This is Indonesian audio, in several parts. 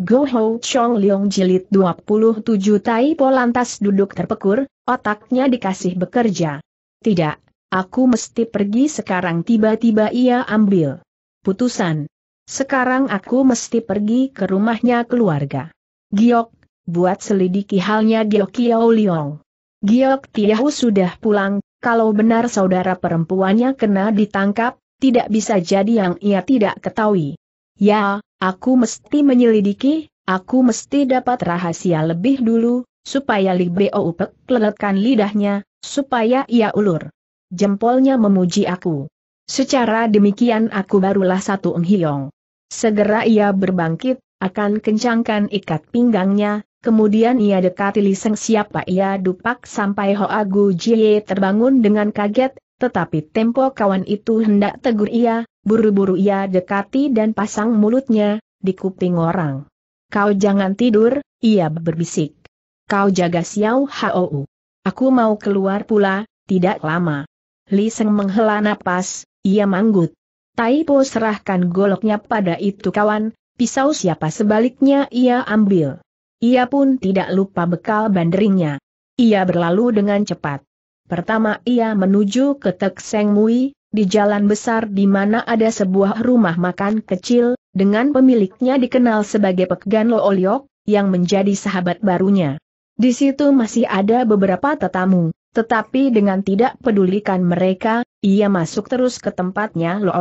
Go Ho Chong Leong jilid 27 Tai Po lantas duduk terpekur, otaknya dikasih bekerja. Tidak, aku mesti pergi sekarang tiba-tiba ia ambil. Putusan. Sekarang aku mesti pergi ke rumahnya keluarga. Giok, buat selidiki halnya Giok Kiao Leong. Giok Tiahu sudah pulang, kalau benar saudara perempuannya kena ditangkap, tidak bisa jadi yang ia tidak ketahui. Ya, aku mesti menyelidiki, aku mesti dapat rahasia lebih dulu, supaya Li Beo Upek leletkan lidahnya, supaya ia ulur. Jempolnya memuji aku. Secara demikian aku barulah satu enghiong. Segera ia berbangkit, akan kencangkan ikat pinggangnya, kemudian ia dekati Liseng siapa ia dupak sampai Ho Agu Jie terbangun dengan kaget, tetapi tempo kawan itu hendak tegur ia, Buru-buru ia dekati dan pasang mulutnya, di kuping orang. Kau jangan tidur, ia berbisik. Kau jaga Xiao Hou. Aku mau keluar pula, tidak lama. Li Seng menghela napas, ia manggut. Taipo serahkan goloknya pada itu kawan, pisau siapa sebaliknya ia ambil. Ia pun tidak lupa bekal banderingnya. Ia berlalu dengan cepat. Pertama ia menuju ke Tek Seng Mui, di jalan besar di mana ada sebuah rumah makan kecil, dengan pemiliknya dikenal sebagai Pekgan Lo Oliok, yang menjadi sahabat barunya. Di situ masih ada beberapa tetamu, tetapi dengan tidak pedulikan mereka, ia masuk terus ke tempatnya Lo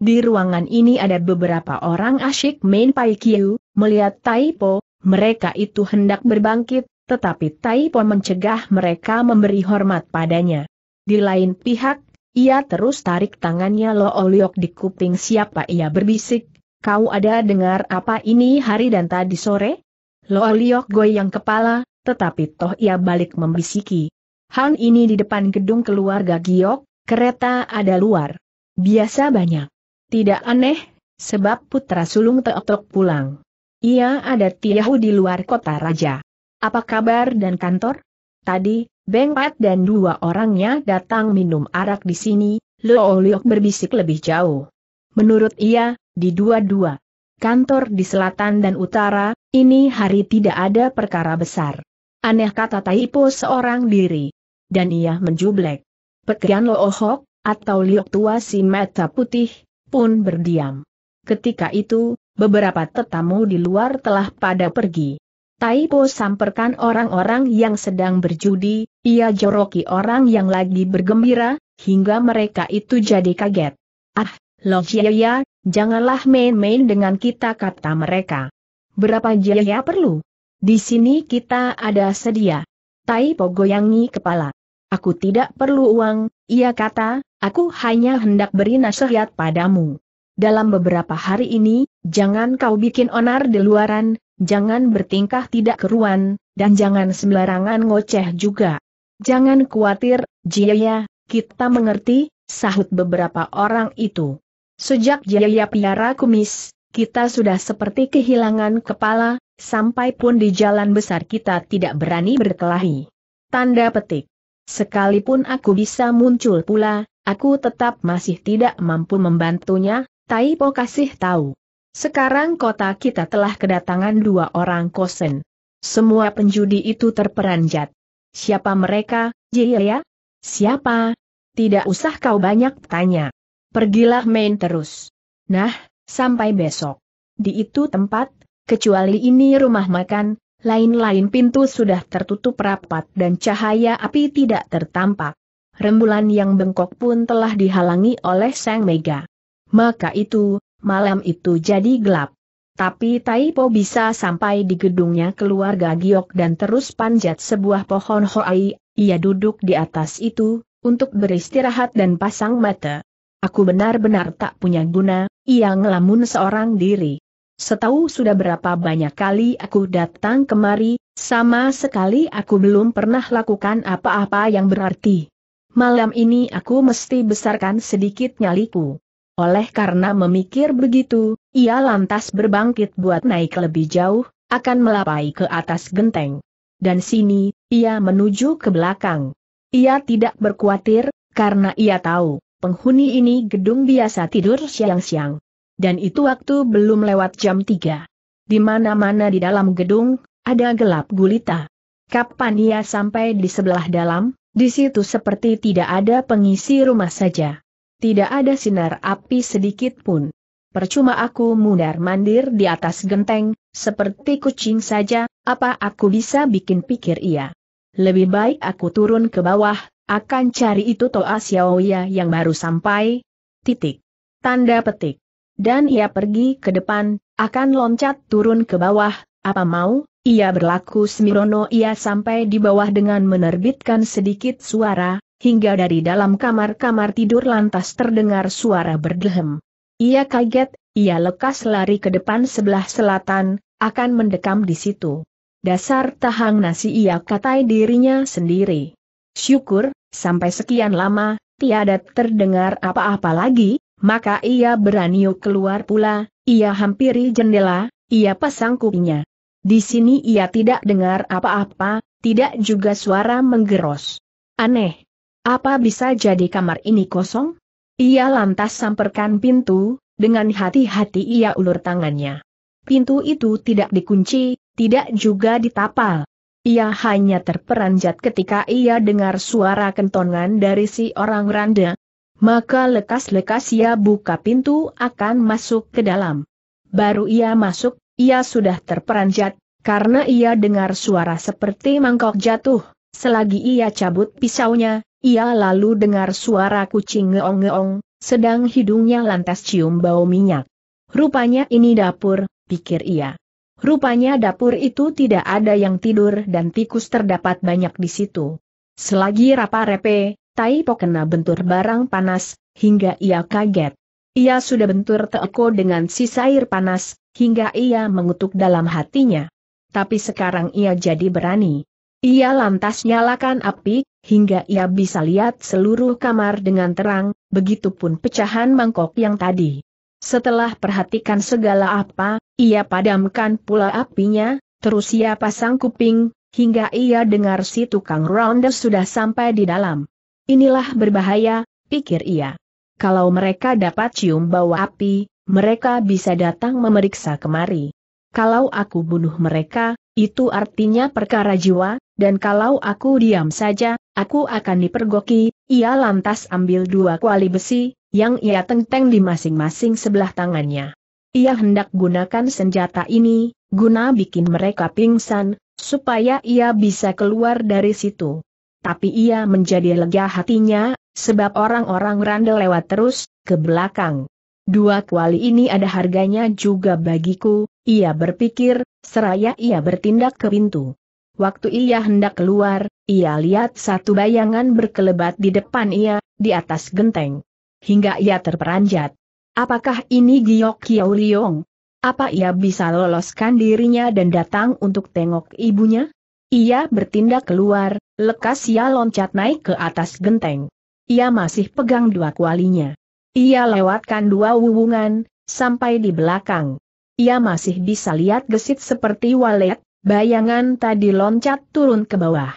Di ruangan ini ada beberapa orang asyik main pai kiu, melihat Taipo, mereka itu hendak berbangkit, tetapi Taipo mencegah mereka memberi hormat padanya. Di lain pihak, ia terus tarik tangannya Lo Oliok oh, di kuping siapa ia berbisik, kau ada dengar apa ini hari dan tadi sore? Lo Oliok oh, goyang kepala, tetapi toh ia balik membisiki. Han ini di depan gedung keluarga Giok, kereta ada luar. Biasa banyak. Tidak aneh, sebab putra sulung Teotok pulang. Ia ada tiahu di luar kota raja. Apa kabar dan kantor? Tadi, Beng Pat dan dua orangnya datang minum arak di sini, Lo Liok berbisik lebih jauh. Menurut ia, di dua-dua kantor di selatan dan utara, ini hari tidak ada perkara besar. Aneh kata Taipo seorang diri. Dan ia menjublek. Pekian Leo Hok, atau Liok tua si mata putih, pun berdiam. Ketika itu, beberapa tetamu di luar telah pada pergi. Tai Po samperkan orang-orang yang sedang berjudi, ia joroki orang yang lagi bergembira, hingga mereka itu jadi kaget. Ah, loh jaya, janganlah main-main dengan kita kata mereka. Berapa jaya perlu? Di sini kita ada sedia. Tai Po goyangi kepala. Aku tidak perlu uang, ia kata, aku hanya hendak beri nasihat padamu. Dalam beberapa hari ini, jangan kau bikin onar di luaran, jangan bertingkah tidak keruan, dan jangan sembarangan ngoceh juga. Jangan khawatir, Jaya, kita mengerti, sahut beberapa orang itu. Sejak Jaya piara kumis, kita sudah seperti kehilangan kepala, sampai pun di jalan besar kita tidak berani berkelahi. Tanda petik. Sekalipun aku bisa muncul pula, aku tetap masih tidak mampu membantunya, Taipo kasih tahu. Sekarang kota kita telah kedatangan dua orang kosen. Semua penjudi itu terperanjat. Siapa mereka, Jaya? Siapa? Tidak usah kau banyak tanya. Pergilah main terus. Nah, sampai besok. Di itu tempat, kecuali ini rumah makan, lain-lain pintu sudah tertutup rapat dan cahaya api tidak tertampak. Rembulan yang bengkok pun telah dihalangi oleh sang mega. Maka itu, Malam itu jadi gelap. Tapi Taipo bisa sampai di gedungnya keluarga Giok dan terus panjat sebuah pohon hoai, ia duduk di atas itu, untuk beristirahat dan pasang mata. Aku benar-benar tak punya guna, ia ngelamun seorang diri. Setahu sudah berapa banyak kali aku datang kemari, sama sekali aku belum pernah lakukan apa-apa yang berarti. Malam ini aku mesti besarkan sedikit nyaliku. Oleh karena memikir begitu, ia lantas berbangkit buat naik lebih jauh, akan melapai ke atas genteng. Dan sini, ia menuju ke belakang. Ia tidak berkhawatir, karena ia tahu, penghuni ini gedung biasa tidur siang-siang. Dan itu waktu belum lewat jam 3. Di mana-mana di dalam gedung, ada gelap gulita. Kapan ia sampai di sebelah dalam, di situ seperti tidak ada pengisi rumah saja. Tidak ada sinar api sedikit pun. Percuma aku mundar-mandir di atas genteng, seperti kucing saja, apa aku bisa bikin pikir ia. Lebih baik aku turun ke bawah, akan cari itu Toa Xiaoya yang baru sampai. Titik. Tanda petik. Dan ia pergi ke depan, akan loncat turun ke bawah, apa mau, ia berlaku semirono ia sampai di bawah dengan menerbitkan sedikit suara, Hingga dari dalam kamar-kamar tidur lantas terdengar suara berdehem. Ia kaget, ia lekas lari ke depan sebelah selatan, akan mendekam di situ. Dasar tahang nasi ia katai dirinya sendiri. Syukur, sampai sekian lama, tiada terdengar apa-apa lagi, maka ia berani keluar pula, ia hampiri jendela, ia pasang kupingnya. Di sini ia tidak dengar apa-apa, tidak juga suara menggeros. Aneh, apa bisa jadi kamar ini kosong? Ia lantas samperkan pintu, dengan hati-hati ia ulur tangannya. Pintu itu tidak dikunci, tidak juga ditapal. Ia hanya terperanjat ketika ia dengar suara kentongan dari si orang randa. Maka lekas-lekas ia buka pintu akan masuk ke dalam. Baru ia masuk, ia sudah terperanjat, karena ia dengar suara seperti mangkok jatuh. Selagi ia cabut pisaunya, ia lalu dengar suara kucing ngeong-ngeong, sedang hidungnya lantas cium bau minyak. Rupanya ini dapur, pikir ia. Rupanya dapur itu tidak ada yang tidur dan tikus terdapat banyak di situ. Selagi rapa-repe, Taipo kena bentur barang panas, hingga ia kaget. Ia sudah bentur teko dengan sisa air panas, hingga ia mengutuk dalam hatinya. Tapi sekarang ia jadi berani. Ia lantas nyalakan api, hingga ia bisa lihat seluruh kamar dengan terang, begitupun pecahan mangkok yang tadi. Setelah perhatikan segala apa, ia padamkan pula apinya, terus ia pasang kuping, hingga ia dengar si tukang ronda sudah sampai di dalam. Inilah berbahaya, pikir ia. Kalau mereka dapat cium bau api, mereka bisa datang memeriksa kemari kalau aku bunuh mereka, itu artinya perkara jiwa, dan kalau aku diam saja, aku akan dipergoki, ia lantas ambil dua kuali besi, yang ia tenteng di masing-masing sebelah tangannya. Ia hendak gunakan senjata ini, guna bikin mereka pingsan, supaya ia bisa keluar dari situ. Tapi ia menjadi lega hatinya, sebab orang-orang randel lewat terus, ke belakang. Dua kuali ini ada harganya juga bagiku, ia berpikir, seraya ia bertindak ke pintu. Waktu ia hendak keluar, ia lihat satu bayangan berkelebat di depan ia, di atas genteng. Hingga ia terperanjat. Apakah ini Giok Kiao Liong? Apa ia bisa loloskan dirinya dan datang untuk tengok ibunya? Ia bertindak keluar, lekas ia loncat naik ke atas genteng. Ia masih pegang dua kualinya. Ia lewatkan dua wuwungan, sampai di belakang ia masih bisa lihat gesit seperti walet, bayangan tadi loncat turun ke bawah.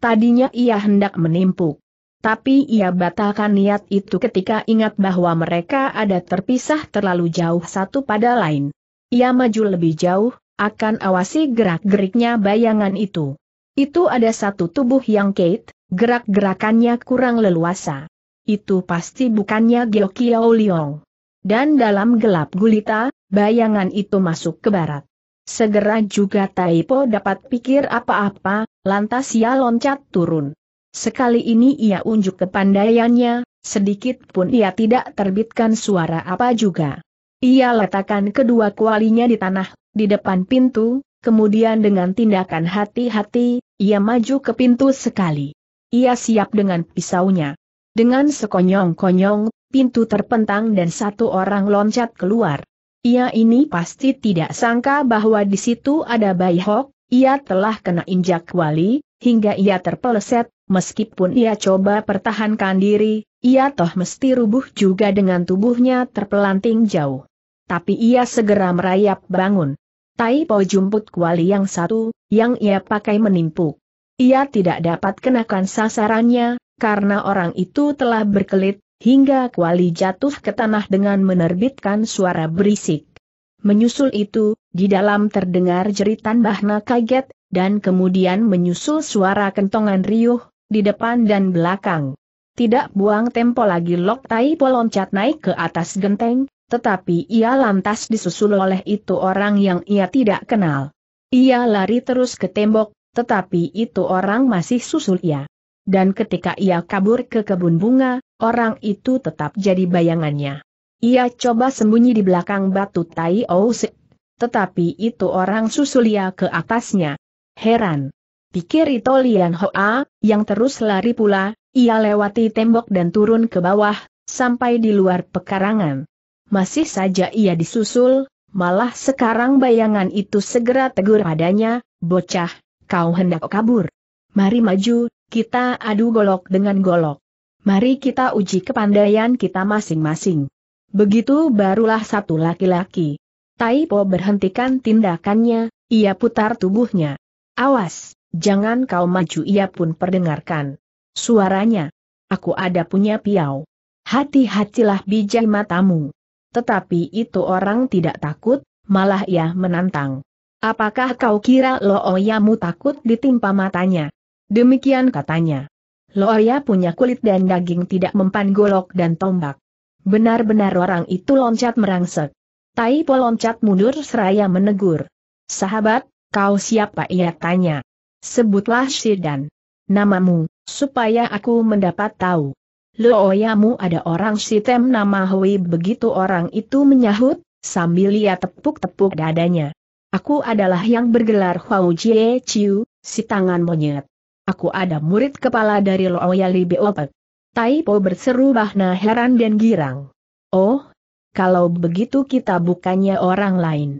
Tadinya ia hendak menimpuk. Tapi ia batalkan niat itu ketika ingat bahwa mereka ada terpisah terlalu jauh satu pada lain. Ia maju lebih jauh, akan awasi gerak-geriknya bayangan itu. Itu ada satu tubuh yang Kate, gerak-gerakannya kurang leluasa. Itu pasti bukannya Gyo Kyo Leong. Dan dalam gelap gulita, Bayangan itu masuk ke barat. Segera juga Taipo dapat pikir apa-apa, lantas ia loncat turun. Sekali ini ia unjuk kepandaiannya, sedikit pun ia tidak terbitkan suara apa juga. Ia letakkan kedua kualinya di tanah, di depan pintu, kemudian dengan tindakan hati-hati, ia maju ke pintu sekali. Ia siap dengan pisaunya. Dengan sekonyong-konyong, pintu terpentang dan satu orang loncat keluar. Ia ini pasti tidak sangka bahwa di situ ada Bai Hok, ia telah kena injak wali, hingga ia terpeleset, meskipun ia coba pertahankan diri, ia toh mesti rubuh juga dengan tubuhnya terpelanting jauh. Tapi ia segera merayap bangun. Tai Po jumput kuali yang satu, yang ia pakai menimpuk. Ia tidak dapat kenakan sasarannya, karena orang itu telah berkelit, hingga kuali jatuh ke tanah dengan menerbitkan suara berisik. Menyusul itu, di dalam terdengar jeritan Bahna kaget, dan kemudian menyusul suara kentongan riuh, di depan dan belakang. Tidak buang tempo lagi Lok Tai loncat naik ke atas genteng, tetapi ia lantas disusul oleh itu orang yang ia tidak kenal. Ia lari terus ke tembok, tetapi itu orang masih susul ia dan ketika ia kabur ke kebun bunga, orang itu tetap jadi bayangannya. Ia coba sembunyi di belakang batu Tai Ouse, tetapi itu orang susul ia ke atasnya. Heran. Pikir itu Lian Hoa, yang terus lari pula, ia lewati tembok dan turun ke bawah, sampai di luar pekarangan. Masih saja ia disusul, malah sekarang bayangan itu segera tegur padanya, bocah, kau hendak kabur. Mari maju, kita adu golok dengan golok. Mari kita uji kepandaian kita masing-masing. Begitu barulah satu laki-laki. Taipo berhentikan tindakannya, ia putar tubuhnya. Awas, jangan kau maju ia pun perdengarkan. Suaranya. Aku ada punya piau. Hati-hatilah bijak matamu. Tetapi itu orang tidak takut, malah ia menantang. Apakah kau kira oyamu takut ditimpa matanya? Demikian katanya. Loya punya kulit dan daging tidak mempan golok dan tombak. Benar-benar orang itu loncat merangsek. Tai Po loncat mundur seraya menegur. Sahabat, kau siapa ia tanya. Sebutlah Sidan. Namamu, supaya aku mendapat tahu. Loyamu ada orang Sitem nama Hui begitu orang itu menyahut, sambil ia tepuk-tepuk dadanya. Aku adalah yang bergelar Hua Jie Chiu, si tangan monyet. Aku ada murid kepala dari Loyali Tai Taipo berseru Bahna heran dan girang. Oh, kalau begitu kita bukannya orang lain.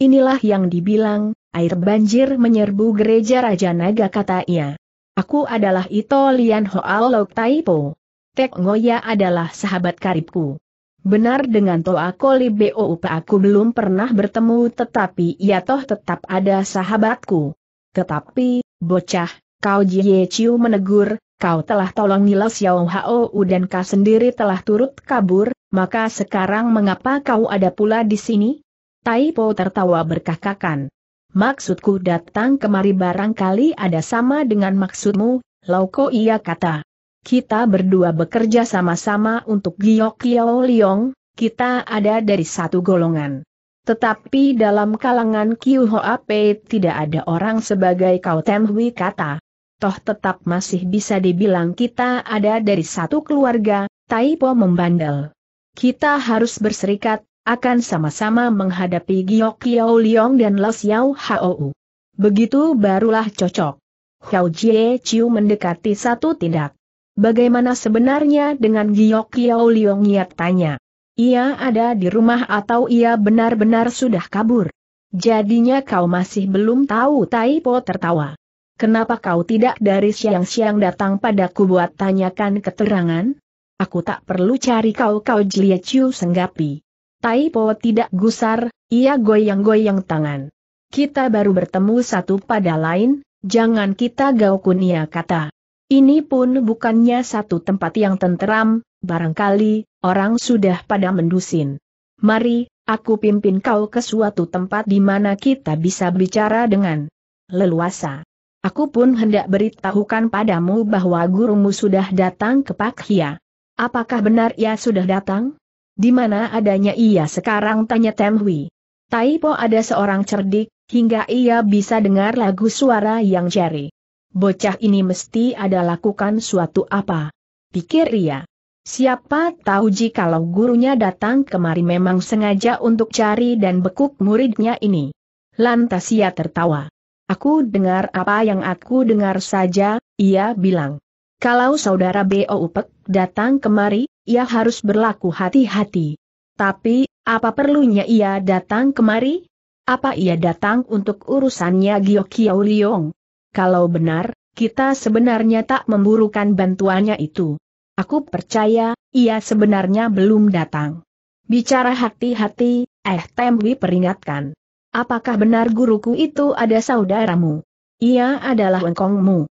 Inilah yang dibilang, air banjir menyerbu gereja Raja Naga kata ia. Aku adalah Ito Lian Hoalok Taipo. Tek Ngoya adalah sahabat karibku. Benar dengan Toa Koli Boup aku belum pernah bertemu tetapi ia toh tetap ada sahabatku. Tetapi, bocah, Kau Jie Chiu menegur, kau telah tolong Nila Xiao Hao dan kau sendiri telah turut kabur, maka sekarang mengapa kau ada pula di sini? Tai Po tertawa berkakakan. Maksudku datang kemari barangkali ada sama dengan maksudmu, Lauko ia kata. Kita berdua bekerja sama-sama untuk Giok Yau Liong, kita ada dari satu golongan. Tetapi dalam kalangan Kiu Hoa Pei tidak ada orang sebagai kau Hui kata toh tetap masih bisa dibilang kita ada dari satu keluarga, Taipo membandel. Kita harus berserikat, akan sama-sama menghadapi Giok Kiao Liong dan Los Yau Hou. Begitu barulah cocok. Hao Jie Chiu mendekati satu tindak. Bagaimana sebenarnya dengan Giok Kiao Liong ia tanya. Ia ada di rumah atau ia benar-benar sudah kabur? Jadinya kau masih belum tahu Taipo tertawa. Kenapa kau tidak dari siang-siang datang padaku buat tanyakan keterangan? Aku tak perlu cari kau kau jeli ciu senggapi. Tai Po tidak gusar, ia goyang-goyang tangan. Kita baru bertemu satu pada lain, jangan kita gaukun ia kata. Ini pun bukannya satu tempat yang tenteram, barangkali, orang sudah pada mendusin. Mari, aku pimpin kau ke suatu tempat di mana kita bisa bicara dengan leluasa. Aku pun hendak beritahukan padamu bahwa gurumu sudah datang ke Pak Hia. Apakah benar ia sudah datang? Di mana adanya ia sekarang tanya Temhui. Taipo ada seorang cerdik, hingga ia bisa dengar lagu suara yang jari. Bocah ini mesti ada lakukan suatu apa. Pikir ia. Siapa tahu jikalau gurunya datang kemari memang sengaja untuk cari dan bekuk muridnya ini. Lantas ia tertawa. Aku dengar apa yang aku dengar saja, ia bilang. Kalau saudara B.O. Upek datang kemari, ia harus berlaku hati-hati. Tapi, apa perlunya ia datang kemari? Apa ia datang untuk urusannya Gyokyao Liong? Kalau benar, kita sebenarnya tak memburukan bantuannya itu. Aku percaya, ia sebenarnya belum datang. Bicara hati-hati, eh Temwi peringatkan. Apakah benar guruku itu ada saudaramu? Ia adalah Wengkongmu.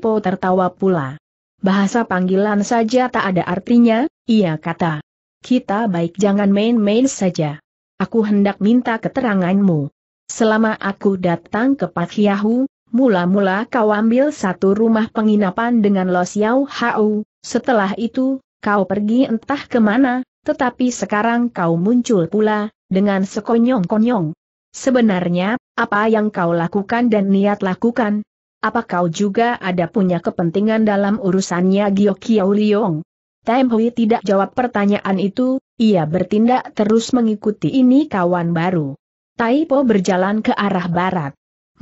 Po tertawa pula. Bahasa panggilan saja tak ada artinya, ia kata. Kita baik jangan main-main saja. Aku hendak minta keteranganmu. Selama aku datang ke Pak Yahu, mula-mula kau ambil satu rumah penginapan dengan Los Yau Hau, setelah itu, kau pergi entah kemana, tetapi sekarang kau muncul pula, dengan sekonyong-konyong. Sebenarnya, apa yang kau lakukan dan niat lakukan? Apa kau juga ada punya kepentingan dalam urusannya Gio Kiao Liong? Tem Hui tidak jawab pertanyaan itu, ia bertindak terus mengikuti ini kawan baru. Taipo berjalan ke arah barat.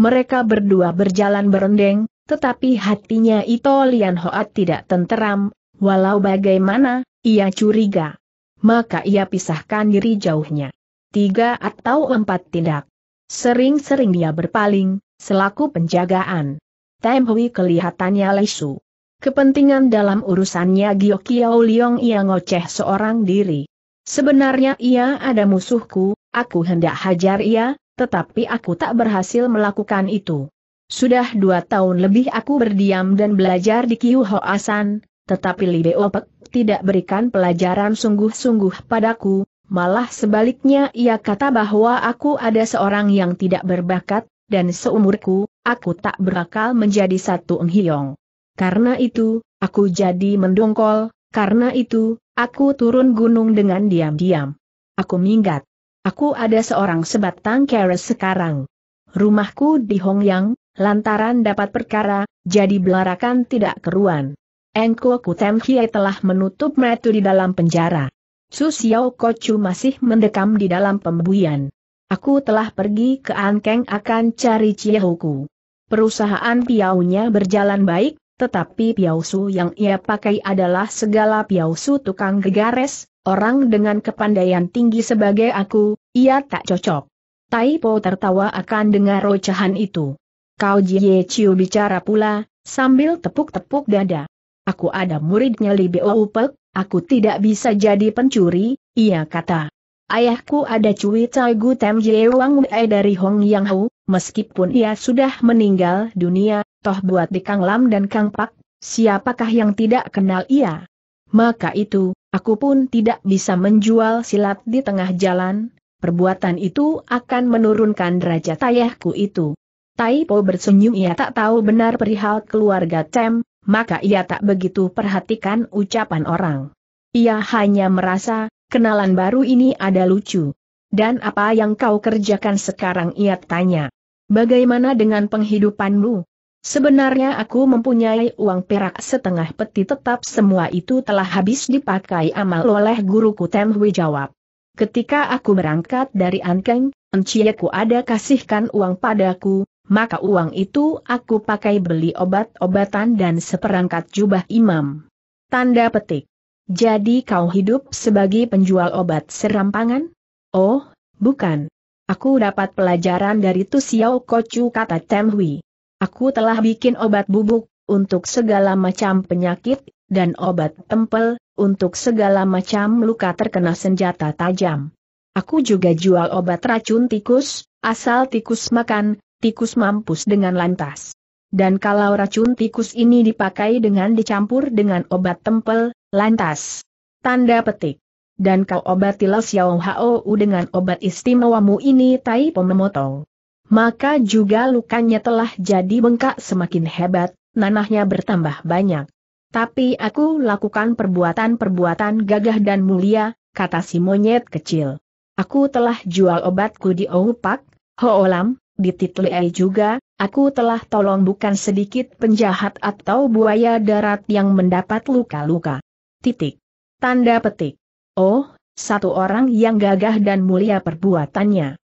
Mereka berdua berjalan berendeng, tetapi hatinya Ito Lian Hoat tidak tenteram, walau bagaimana, ia curiga. Maka ia pisahkan diri jauhnya tiga atau empat tindak. Sering-sering dia berpaling, selaku penjagaan. Tem Hui kelihatannya lesu. Kepentingan dalam urusannya Gio Kiao Liong ia ngoceh seorang diri. Sebenarnya ia ada musuhku, aku hendak hajar ia, tetapi aku tak berhasil melakukan itu. Sudah dua tahun lebih aku berdiam dan belajar di Kiu Hoasan, tetapi Libeo Pek tidak berikan pelajaran sungguh-sungguh padaku, Malah sebaliknya ia kata bahwa aku ada seorang yang tidak berbakat, dan seumurku, aku tak berakal menjadi satu enghiong. Karena itu, aku jadi mendongkol, karena itu, aku turun gunung dengan diam-diam. Aku minggat. Aku ada seorang sebatang keres sekarang. Rumahku di Hongyang, lantaran dapat perkara, jadi belarakan tidak keruan. Engko Kutem Hiei telah menutup metu di dalam penjara. Su Xiao Kocu masih mendekam di dalam pembuian. Aku telah pergi ke Ankeng akan cari Ciehoku. Perusahaan piaunya berjalan baik, tetapi piausu yang ia pakai adalah segala piausu tukang gegares, orang dengan kepandaian tinggi sebagai aku, ia tak cocok. Taipo tertawa akan dengar rocahan itu. Kau Jie Chiu bicara pula, sambil tepuk-tepuk dada. Aku ada muridnya Li Biao Upek. Aku tidak bisa jadi pencuri, ia kata. Ayahku ada cuwi Tai Gu Tem Ye Wang Wei dari Hong Yang Hu, meskipun ia sudah meninggal dunia, toh buat di Kang Lam dan Kang Pak, siapakah yang tidak kenal ia? Maka itu, aku pun tidak bisa menjual silat di tengah jalan, perbuatan itu akan menurunkan derajat ayahku itu. Tai Po bersenyum ia tak tahu benar perihal keluarga Tem, maka ia tak begitu perhatikan ucapan orang. Ia hanya merasa, kenalan baru ini ada lucu. Dan apa yang kau kerjakan sekarang ia tanya. Bagaimana dengan penghidupanmu? Sebenarnya aku mempunyai uang perak setengah peti tetap semua itu telah habis dipakai amal oleh guruku Temhui jawab. Ketika aku berangkat dari Ankeng, enciyeku ada kasihkan uang padaku, maka uang itu aku pakai beli obat-obatan dan seperangkat jubah imam. Tanda petik. Jadi kau hidup sebagai penjual obat serampangan? Oh, bukan. Aku dapat pelajaran dari Tu Kocu kata Temhui. Aku telah bikin obat bubuk, untuk segala macam penyakit, dan obat tempel, untuk segala macam luka terkena senjata tajam. Aku juga jual obat racun tikus, asal tikus makan, tikus mampus dengan lantas. Dan kalau racun tikus ini dipakai dengan dicampur dengan obat tempel, lantas. Tanda petik. Dan kau Lao Xiao Hou dengan obat istimewamu ini tai memotong. Maka juga lukanya telah jadi bengkak semakin hebat, nanahnya bertambah banyak. Tapi aku lakukan perbuatan-perbuatan gagah dan mulia, kata si monyet kecil. Aku telah jual obatku di Oupak, Hoolam, di Titlei juga, aku telah tolong bukan sedikit penjahat atau buaya darat yang mendapat luka-luka. Titik. Tanda petik. Oh, satu orang yang gagah dan mulia perbuatannya.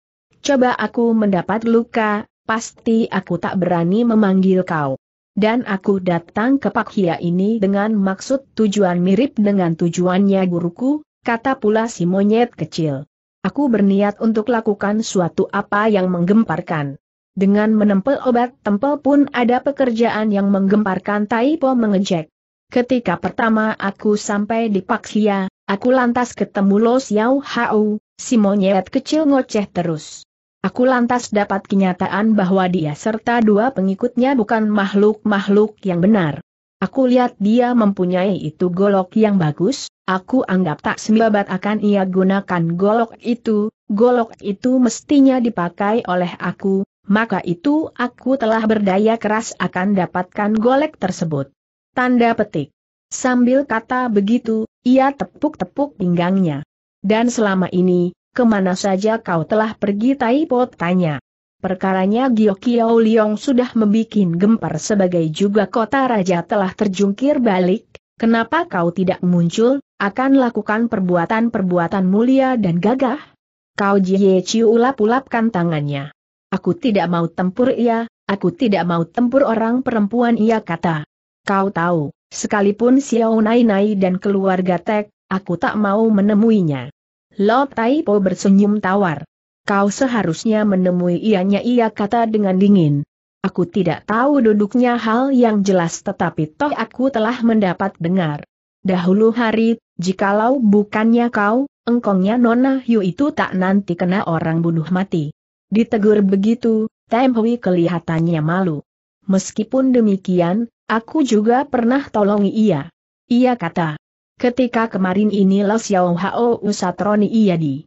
Coba aku mendapat luka, pasti aku tak berani memanggil kau. Dan aku datang ke Hia ini dengan maksud tujuan mirip dengan tujuannya guruku, kata pula si monyet kecil. Aku berniat untuk lakukan suatu apa yang menggemparkan. Dengan menempel obat tempel pun ada pekerjaan yang menggemparkan Taipo mengejek. Ketika pertama aku sampai di Paksia, aku lantas ketemu Lo Xiao Hao, si monyet kecil ngoceh terus. Aku lantas dapat kenyataan bahwa dia serta dua pengikutnya bukan makhluk-makhluk yang benar. Aku lihat dia mempunyai itu golok yang bagus, aku anggap tak sembabat akan ia gunakan golok itu, golok itu mestinya dipakai oleh aku, maka itu aku telah berdaya keras akan dapatkan golek tersebut. Tanda petik. Sambil kata begitu, ia tepuk-tepuk pinggangnya. Dan selama ini, kemana saja kau telah pergi Taipo tanya. Perkaranya Gyokiao Liong sudah membuat gempar sebagai juga kota raja telah terjungkir balik, kenapa kau tidak muncul, akan lakukan perbuatan-perbuatan mulia dan gagah? Kau Jie Chiu ulap-ulapkan tangannya. Aku tidak mau tempur ia, aku tidak mau tempur orang perempuan ia kata. Kau tahu, sekalipun Xiao Nai Nai dan keluarga Tek, aku tak mau menemuinya. Lo Tai Po bersenyum tawar. Kau seharusnya menemui ianya ia kata dengan dingin. Aku tidak tahu duduknya hal yang jelas tetapi toh aku telah mendapat dengar. Dahulu hari, jikalau bukannya kau, engkongnya Nona Yu itu tak nanti kena orang bunuh mati. Ditegur begitu, Temhui kelihatannya malu. Meskipun demikian, aku juga pernah tolongi ia. Ia kata, ketika kemarin ini Lo Xiao Hao Usatroni ia di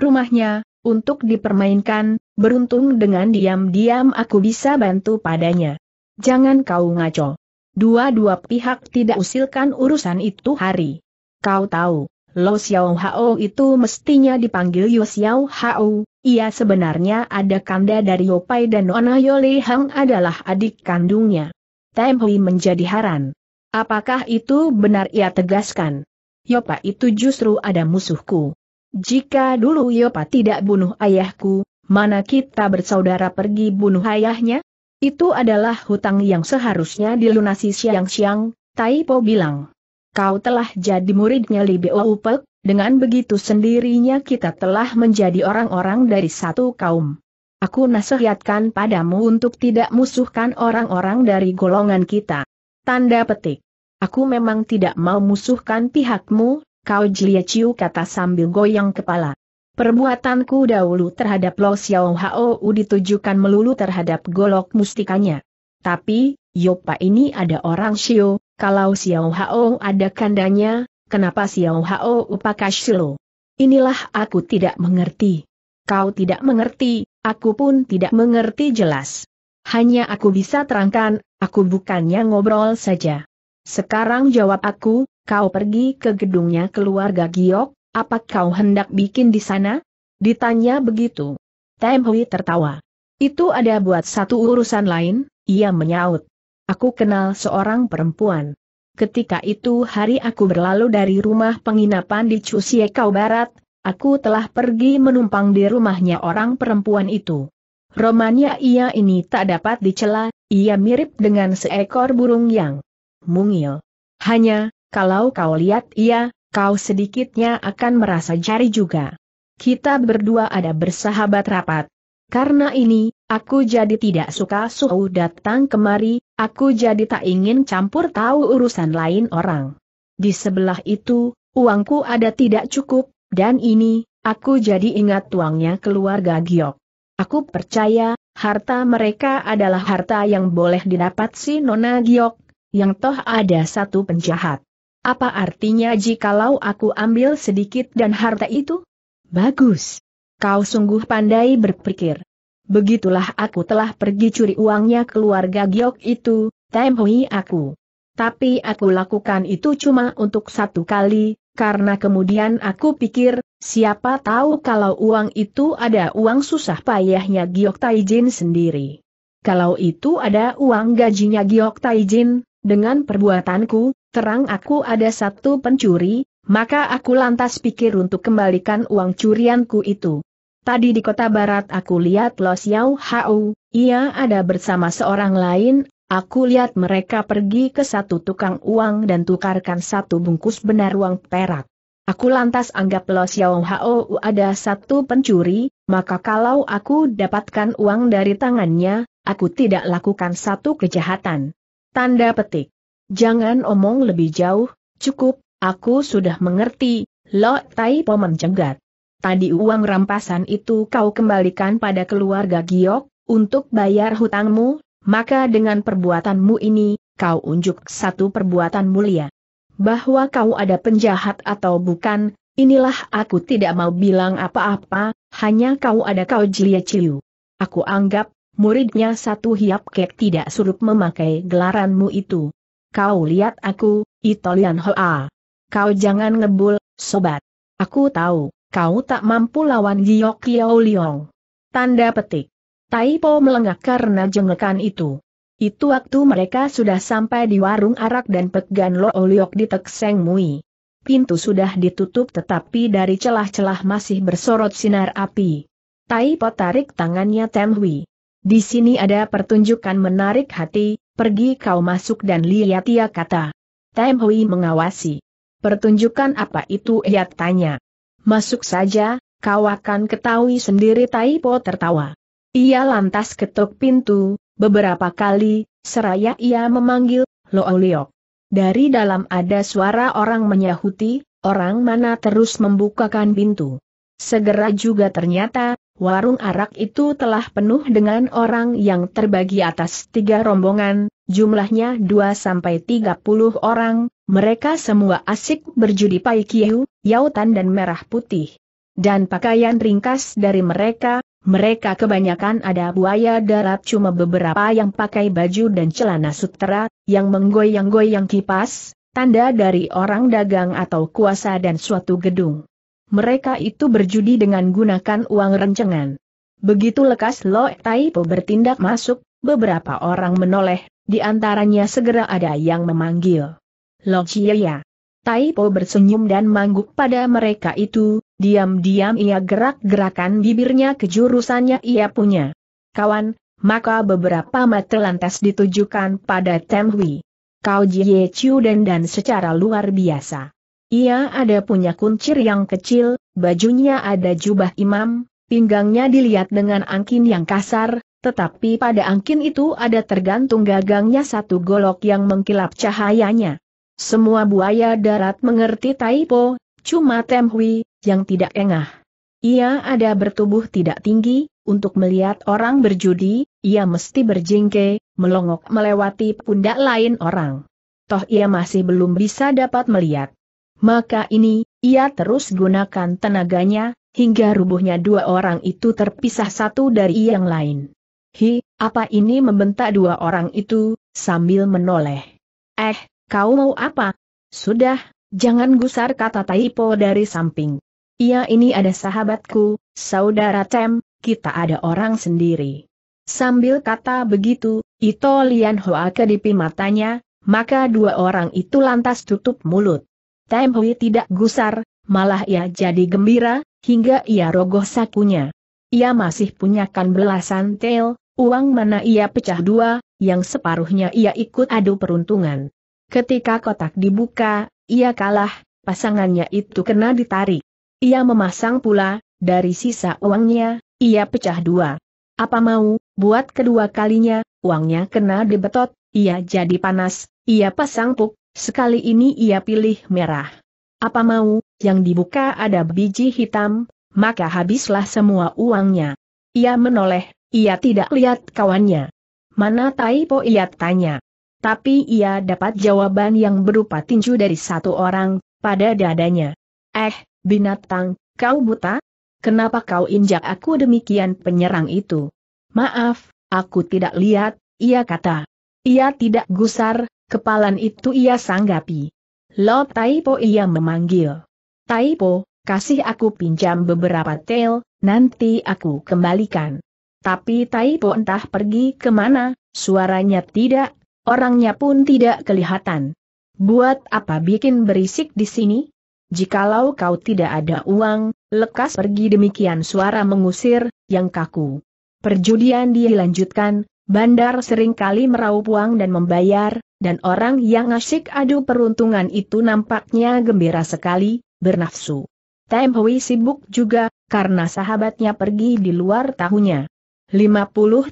rumahnya, untuk dipermainkan, beruntung dengan diam-diam aku bisa bantu padanya. Jangan kau ngaco. Dua-dua pihak tidak usilkan urusan itu hari. Kau tahu, Lo Xiao Hao itu mestinya dipanggil Yu Xiao Hao, ia sebenarnya ada kanda dari Yopai dan Nona Yole Hang adalah adik kandungnya. Temhui menjadi haran. Apakah itu benar ia tegaskan? Yopai itu justru ada musuhku. Jika dulu Yopa tidak bunuh ayahku, mana kita bersaudara pergi bunuh ayahnya? Itu adalah hutang yang seharusnya dilunasi siang-siang, Taipo bilang. Kau telah jadi muridnya Libeo Upek, dengan begitu sendirinya kita telah menjadi orang-orang dari satu kaum. Aku nasihatkan padamu untuk tidak musuhkan orang-orang dari golongan kita. Tanda petik. Aku memang tidak mau musuhkan pihakmu, Kau Jia Chiu kata sambil goyang kepala. Perbuatanku dahulu terhadap Lo Xiao Hao ditujukan melulu terhadap golok mustikanya. Tapi, Yopa ini ada orang Xiao, kalau Xiao Hao ada kandanya, kenapa Xiao Hao pakai Shilo? Inilah aku tidak mengerti. Kau tidak mengerti, aku pun tidak mengerti jelas. Hanya aku bisa terangkan, aku bukannya ngobrol saja. Sekarang jawab aku, Kau pergi ke gedungnya keluarga Giok, apa kau hendak bikin di sana? Ditanya begitu. Tem Hui tertawa. Itu ada buat satu urusan lain, ia menyaut. Aku kenal seorang perempuan. Ketika itu hari aku berlalu dari rumah penginapan di Cusiekau Barat, aku telah pergi menumpang di rumahnya orang perempuan itu. Romanya ia ini tak dapat dicela, ia mirip dengan seekor burung yang mungil. Hanya, kalau kau lihat ia, kau sedikitnya akan merasa jari juga. Kita berdua ada bersahabat rapat. Karena ini, aku jadi tidak suka Suhu datang kemari, aku jadi tak ingin campur tahu urusan lain orang. Di sebelah itu, uangku ada tidak cukup, dan ini, aku jadi ingat uangnya keluarga Giok. Aku percaya, harta mereka adalah harta yang boleh didapat si Nona Giok, yang toh ada satu penjahat. Apa artinya jikalau aku ambil sedikit dan harta itu? Bagus. Kau sungguh pandai berpikir. Begitulah aku telah pergi curi uangnya keluarga Giok itu, temui aku. Tapi aku lakukan itu cuma untuk satu kali, karena kemudian aku pikir, siapa tahu kalau uang itu ada uang susah payahnya Giok Taijin sendiri. Kalau itu ada uang gajinya Giok Taijin, dengan perbuatanku, terang aku ada satu pencuri, maka aku lantas pikir untuk kembalikan uang curianku itu. Tadi di kota barat aku lihat Lo Xiao Hao, ia ada bersama seorang lain, aku lihat mereka pergi ke satu tukang uang dan tukarkan satu bungkus benar uang perak. Aku lantas anggap Lo Xiao Hao ada satu pencuri, maka kalau aku dapatkan uang dari tangannya, aku tidak lakukan satu kejahatan. Tanda petik. Jangan omong lebih jauh, cukup, aku sudah mengerti, Lo Tai Po mencegat. Tadi uang rampasan itu kau kembalikan pada keluarga Giok, untuk bayar hutangmu, maka dengan perbuatanmu ini, kau unjuk satu perbuatan mulia. Bahwa kau ada penjahat atau bukan, inilah aku tidak mau bilang apa-apa, hanya kau ada kau jilia ciliu. Aku anggap, muridnya satu hiap kek tidak suruh memakai gelaranmu itu. Kau lihat aku, Italian Hoa. Kau jangan ngebul, sobat. Aku tahu, kau tak mampu lawan Giok Kiao Liong. Tanda petik. Taipo melengak karena jengekan itu. Itu waktu mereka sudah sampai di warung arak dan Pegan Lo Oliok di Tekseng Mui. Pintu sudah ditutup tetapi dari celah-celah masih bersorot sinar api. Taipo tarik tangannya Tem Di sini ada pertunjukan menarik hati, pergi kau masuk dan lihat ia kata. Tem mengawasi. Pertunjukan apa itu ia tanya. Masuk saja, kau akan ketahui sendiri Taipo tertawa. Ia lantas ketuk pintu, beberapa kali, seraya ia memanggil, Looliok. Dari dalam ada suara orang menyahuti, orang mana terus membukakan pintu. Segera juga ternyata, warung arak itu telah penuh dengan orang yang terbagi atas tiga rombongan, jumlahnya 2-30 orang, mereka semua asik berjudi pai kieu, yautan dan merah putih. Dan pakaian ringkas dari mereka, mereka kebanyakan ada buaya darat cuma beberapa yang pakai baju dan celana sutera, yang menggoyang-goyang kipas, tanda dari orang dagang atau kuasa dan suatu gedung mereka itu berjudi dengan gunakan uang rencengan. Begitu lekas Lo Taipo bertindak masuk, beberapa orang menoleh, di antaranya segera ada yang memanggil. Lo Tai Taipo bersenyum dan mangguk pada mereka itu, diam-diam ia gerak-gerakan bibirnya ke jurusannya ia punya. Kawan, maka beberapa mata lantas ditujukan pada Tem Hui. Kau Jie Chiu dan dan secara luar biasa. Ia ada punya kuncir yang kecil, bajunya ada jubah imam, pinggangnya dilihat dengan angkin yang kasar, tetapi pada angkin itu ada tergantung gagangnya satu golok yang mengkilap cahayanya. Semua buaya darat mengerti Taipo, cuma Temhui, yang tidak engah. Ia ada bertubuh tidak tinggi, untuk melihat orang berjudi, ia mesti berjingke, melongok melewati pundak lain orang. Toh ia masih belum bisa dapat melihat. Maka ini, ia terus gunakan tenaganya, hingga rubuhnya dua orang itu terpisah satu dari yang lain. Hi, apa ini membentak dua orang itu, sambil menoleh. Eh, kau mau apa? Sudah, jangan gusar kata Taipo dari samping. Ia ini ada sahabatku, saudara Tem, kita ada orang sendiri. Sambil kata begitu, Ito Lian Hoa kedipi matanya, maka dua orang itu lantas tutup mulut. Time Hui tidak gusar, malah ia jadi gembira, hingga ia rogoh sakunya. Ia masih punyakan belasan tel, uang mana ia pecah dua, yang separuhnya ia ikut adu peruntungan. Ketika kotak dibuka, ia kalah, pasangannya itu kena ditarik. Ia memasang pula, dari sisa uangnya, ia pecah dua. Apa mau, buat kedua kalinya, uangnya kena dibetot, ia jadi panas, ia pasang puk, Sekali ini ia pilih merah. Apa mau, yang dibuka ada biji hitam, maka habislah semua uangnya. Ia menoleh, ia tidak lihat kawannya. Mana Taipo ia tanya. Tapi ia dapat jawaban yang berupa tinju dari satu orang, pada dadanya. Eh, binatang, kau buta? Kenapa kau injak aku demikian penyerang itu? Maaf, aku tidak lihat, ia kata. Ia tidak gusar, kepalan itu ia sanggapi. Lo Taipo ia memanggil. Taipo, kasih aku pinjam beberapa tel, nanti aku kembalikan. Tapi Taipo entah pergi kemana, suaranya tidak, orangnya pun tidak kelihatan. Buat apa bikin berisik di sini? Jikalau kau tidak ada uang, lekas pergi demikian suara mengusir, yang kaku. Perjudian dilanjutkan, bandar seringkali meraup uang dan membayar, dan orang yang asyik adu peruntungan itu nampaknya gembira sekali, bernafsu. Tem Hui sibuk juga, karena sahabatnya pergi di luar tahunya. 50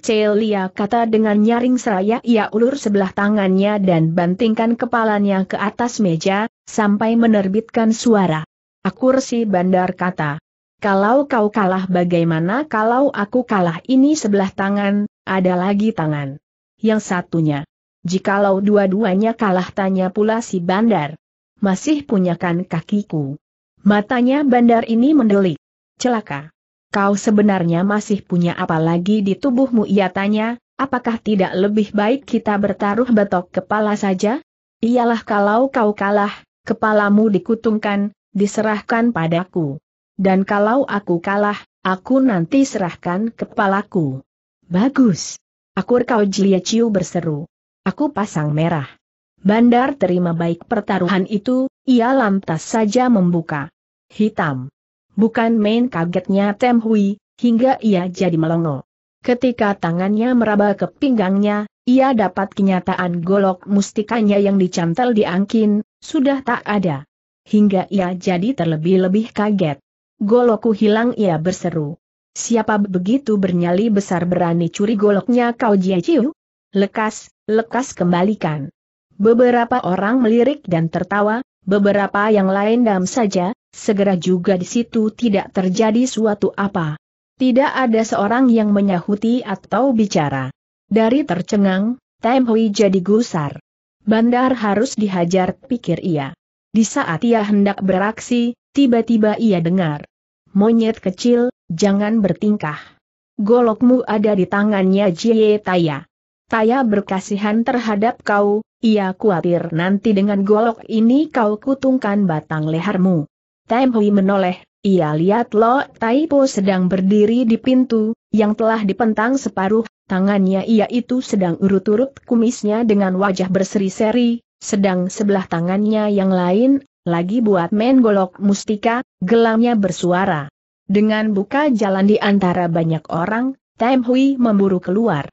Celia kata dengan nyaring seraya ia ulur sebelah tangannya dan bantingkan kepalanya ke atas meja, sampai menerbitkan suara. Akursi bandar kata. Kalau kau kalah bagaimana kalau aku kalah ini sebelah tangan, ada lagi tangan. Yang satunya. Jikalau dua-duanya kalah tanya pula si bandar. Masih punyakan kakiku. Matanya bandar ini mendelik. Celaka. Kau sebenarnya masih punya apa lagi di tubuhmu ia tanya, apakah tidak lebih baik kita bertaruh betok kepala saja? Iyalah kalau kau kalah, kepalamu dikutungkan, diserahkan padaku. Dan kalau aku kalah, aku nanti serahkan kepalaku. Bagus. Akur kau Jia Ciu berseru. Aku pasang merah. Bandar terima baik pertaruhan itu, ia lantas saja membuka. Hitam. Bukan main kagetnya Tem Hui, hingga ia jadi melongo. Ketika tangannya meraba ke pinggangnya, ia dapat kenyataan golok mustikanya yang dicantel di angkin, sudah tak ada. Hingga ia jadi terlebih-lebih kaget. Golokku hilang ia berseru. Siapa begitu bernyali besar berani curi goloknya kau Jie Ciu? Lekas, Lekas kembalikan. Beberapa orang melirik dan tertawa, beberapa yang lain dam saja, segera juga di situ tidak terjadi suatu apa. Tidak ada seorang yang menyahuti atau bicara. Dari tercengang, Tem Hui jadi gusar. Bandar harus dihajar, pikir ia. Di saat ia hendak beraksi, tiba-tiba ia dengar. Monyet kecil, jangan bertingkah. Golokmu ada di tangannya Jie Taya. Taya berkasihan terhadap kau, ia khawatir nanti dengan golok ini kau kutungkan batang lehermu. Temhui menoleh, ia lihat Lo Taipo sedang berdiri di pintu, yang telah dipentang separuh, tangannya ia itu sedang urut-urut kumisnya dengan wajah berseri-seri, sedang sebelah tangannya yang lain, lagi buat main golok mustika, gelangnya bersuara. Dengan buka jalan di antara banyak orang, Tem memburu keluar.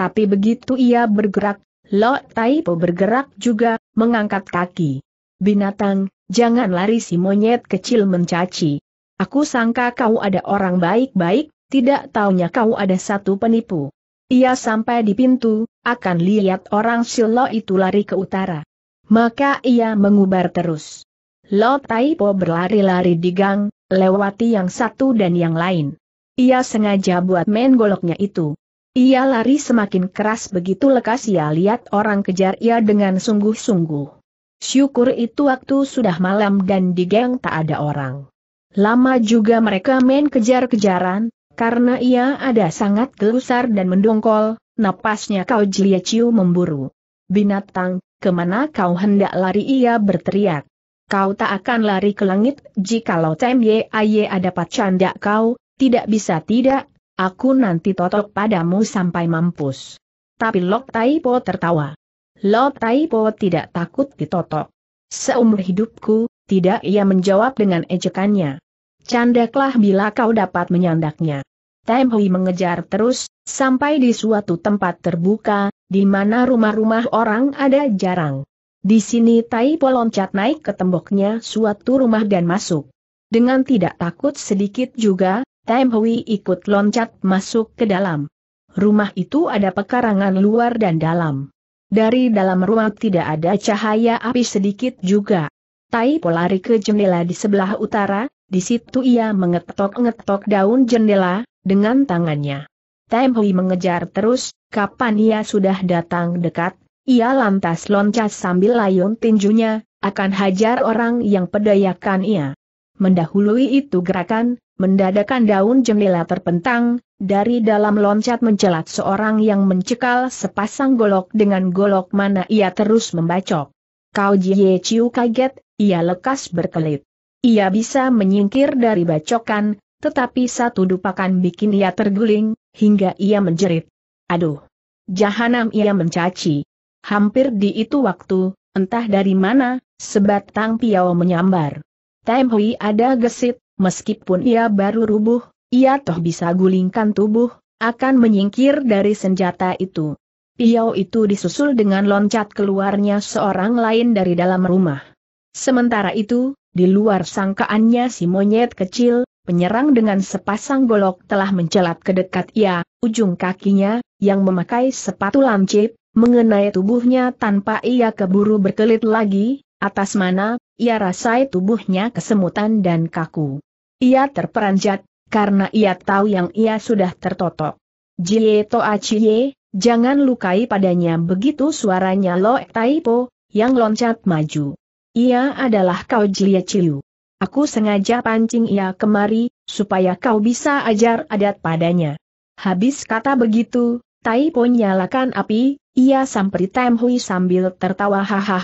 Tapi begitu ia bergerak, Lo Taipo bergerak juga, mengangkat kaki. Binatang, jangan lari si monyet kecil mencaci. Aku sangka kau ada orang baik-baik, tidak taunya kau ada satu penipu. Ia sampai di pintu, akan lihat orang si silo itu lari ke utara. Maka ia mengubar terus. Lo Taipo berlari-lari di gang, lewati yang satu dan yang lain. Ia sengaja buat main goloknya itu. Ia lari semakin keras begitu lekas ia lihat orang kejar ia dengan sungguh-sungguh. Syukur itu waktu sudah malam dan di geng tak ada orang. Lama juga mereka main kejar-kejaran, karena ia ada sangat gelusar dan mendongkol, napasnya kau jeliaciu memburu. Binatang, kemana kau hendak lari ia berteriak. Kau tak akan lari ke langit, jikalau Tem Ye ada pacandak kau, tidak bisa tidak, Aku nanti totok padamu sampai mampus. Tapi Lok Taipo tertawa. Lok Taipo tidak takut ditotok. Seumur hidupku, tidak ia menjawab dengan ejekannya. Candaklah bila kau dapat menyandaknya. Temhui mengejar terus, sampai di suatu tempat terbuka, di mana rumah-rumah orang ada jarang. Di sini Taipo loncat naik ke temboknya suatu rumah dan masuk. Dengan tidak takut sedikit juga, Time Hui ikut loncat masuk ke dalam. Rumah itu ada pekarangan luar dan dalam. Dari dalam ruang tidak ada cahaya api sedikit juga. Tai Po lari ke jendela di sebelah utara, di situ ia mengetok-ngetok daun jendela, dengan tangannya. Time Hui mengejar terus, kapan ia sudah datang dekat, ia lantas loncat sambil layun tinjunya, akan hajar orang yang pedayakan ia. Mendahului itu gerakan, mendadakan daun jendela terpentang, dari dalam loncat mencelat seorang yang mencekal sepasang golok dengan golok mana ia terus membacok. Kau Jie Chiu kaget, ia lekas berkelit. Ia bisa menyingkir dari bacokan, tetapi satu dupakan bikin ia terguling, hingga ia menjerit. Aduh! Jahanam ia mencaci. Hampir di itu waktu, entah dari mana, sebatang piau menyambar. Time Hui ada gesit, meskipun ia baru rubuh, ia toh bisa gulingkan tubuh, akan menyingkir dari senjata itu. Piau itu disusul dengan loncat keluarnya seorang lain dari dalam rumah. Sementara itu, di luar sangkaannya si monyet kecil, penyerang dengan sepasang golok telah mencelat ke dekat ia, ujung kakinya, yang memakai sepatu lancip, mengenai tubuhnya tanpa ia keburu berkelit lagi, atas mana, ia rasai tubuhnya kesemutan dan kaku. Ia terperanjat, karena ia tahu yang ia sudah tertotok. Jie Toa Chie, jangan lukai padanya begitu suaranya Lo Taipo, yang loncat maju. Ia adalah kau Jie Ciu. Aku sengaja pancing ia kemari, supaya kau bisa ajar adat padanya. Habis kata begitu, Taipo nyalakan api, ia samperi Tem Hui sambil tertawa hahaha.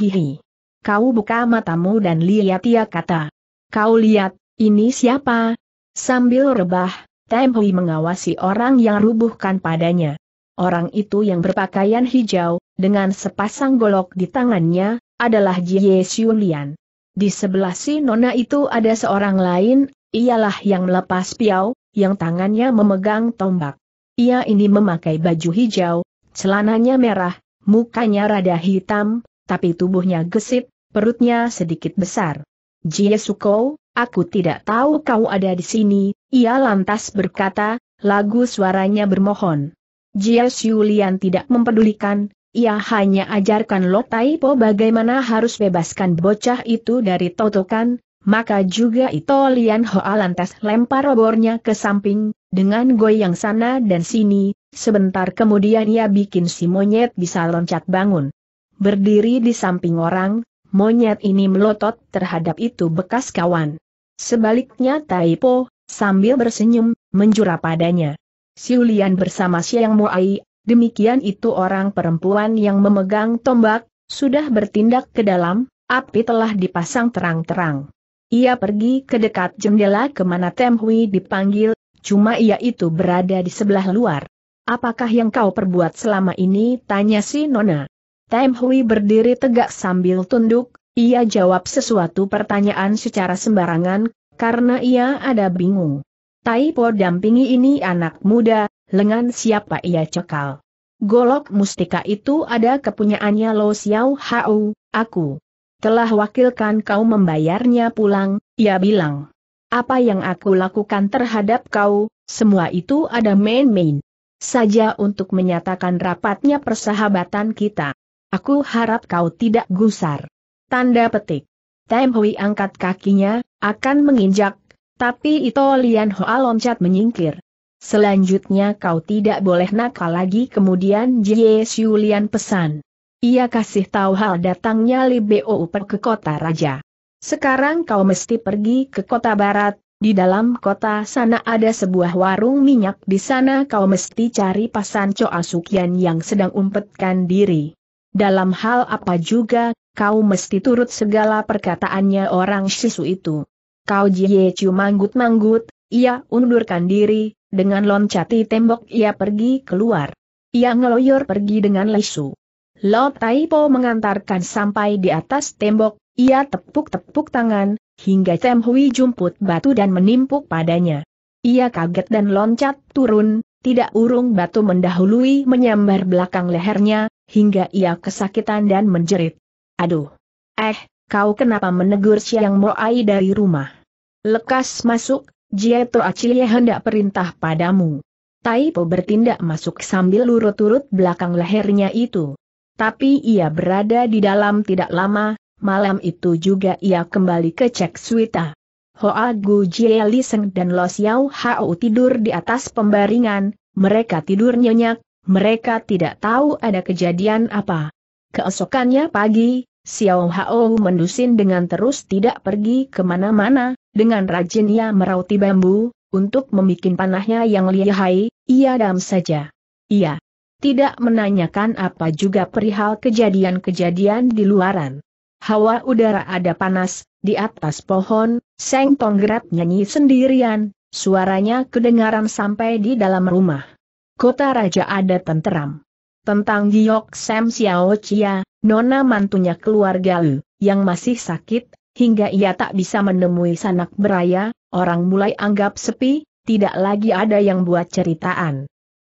Kau buka matamu dan lihat ia kata. Kau lihat, ini siapa? Sambil rebah, Temhui mengawasi orang yang rubuhkan padanya. Orang itu yang berpakaian hijau, dengan sepasang golok di tangannya, adalah Jie Xiulian. Di sebelah si nona itu ada seorang lain, ialah yang melepas piau, yang tangannya memegang tombak. Ia ini memakai baju hijau, celananya merah, mukanya rada hitam, tapi tubuhnya gesit, Perutnya sedikit besar. Jie Suko, aku tidak tahu kau ada di sini, ia lantas berkata, lagu suaranya bermohon. Jie Siulian tidak mempedulikan, ia hanya ajarkan Lo Taipo bagaimana harus bebaskan bocah itu dari totokan, maka juga Ito Lian Hoa lantas lempar obornya ke samping, dengan goyang sana dan sini, sebentar kemudian ia bikin si monyet bisa loncat bangun. Berdiri di samping orang, monyet ini melotot terhadap itu bekas kawan. Sebaliknya Taipo, sambil bersenyum, menjura padanya. Siulian bersama Siang Muai, demikian itu orang perempuan yang memegang tombak, sudah bertindak ke dalam, api telah dipasang terang-terang. Ia pergi ke dekat jendela kemana Temhui dipanggil, cuma ia itu berada di sebelah luar. Apakah yang kau perbuat selama ini? tanya si Nona. Time Hui berdiri tegak sambil tunduk, ia jawab sesuatu pertanyaan secara sembarangan, karena ia ada bingung. Tai Taipo dampingi ini anak muda, lengan siapa ia cekal. Golok mustika itu ada kepunyaannya Lo Xiao Hau, aku. Telah wakilkan kau membayarnya pulang, ia bilang. Apa yang aku lakukan terhadap kau, semua itu ada main-main. Saja untuk menyatakan rapatnya persahabatan kita. Aku harap kau tidak gusar. Tanda petik. Tem Hui angkat kakinya, akan menginjak, tapi Ito Lian Hoa loncat menyingkir. Selanjutnya kau tidak boleh nakal lagi kemudian Jie Lian pesan. Ia kasih tahu hal datangnya Li Bo Upe ke kota raja. Sekarang kau mesti pergi ke kota barat, di dalam kota sana ada sebuah warung minyak di sana kau mesti cari pasan Coa Sukian yang sedang umpetkan diri dalam hal apa juga, kau mesti turut segala perkataannya orang sisu itu. Kau Jie Chu manggut-manggut, ia undurkan diri, dengan loncati tembok ia pergi keluar. Ia ngeloyor pergi dengan lesu. Lo Taipo mengantarkan sampai di atas tembok, ia tepuk-tepuk tangan, hingga Tem Hui jumput batu dan menimpuk padanya. Ia kaget dan loncat turun, tidak urung batu mendahului menyambar belakang lehernya, hingga ia kesakitan dan menjerit. Aduh! Eh, kau kenapa menegur Siang Moai dari rumah? Lekas masuk, Jieto Acilie hendak perintah padamu. Taipo bertindak masuk sambil lurut-urut belakang lehernya itu. Tapi ia berada di dalam tidak lama, malam itu juga ia kembali ke Cek Suita. Hoa Gu Jie Liseng dan Lo Xiao Hao tidur di atas pembaringan, mereka tidur nyenyak, mereka tidak tahu ada kejadian apa. Keesokannya pagi, Xiao Hao mendusin dengan terus tidak pergi kemana-mana, dengan rajin ia merauti bambu, untuk membuat panahnya yang lihai, ia dam saja. Ia tidak menanyakan apa juga perihal kejadian-kejadian di luaran. Hawa udara ada panas, di atas pohon, Seng Tonggrat nyanyi sendirian, suaranya kedengaran sampai di dalam rumah kota raja ada tenteram. Tentang Giok Sam Xiao Chia, nona mantunya keluarga Lu, yang masih sakit, hingga ia tak bisa menemui sanak beraya, orang mulai anggap sepi, tidak lagi ada yang buat ceritaan.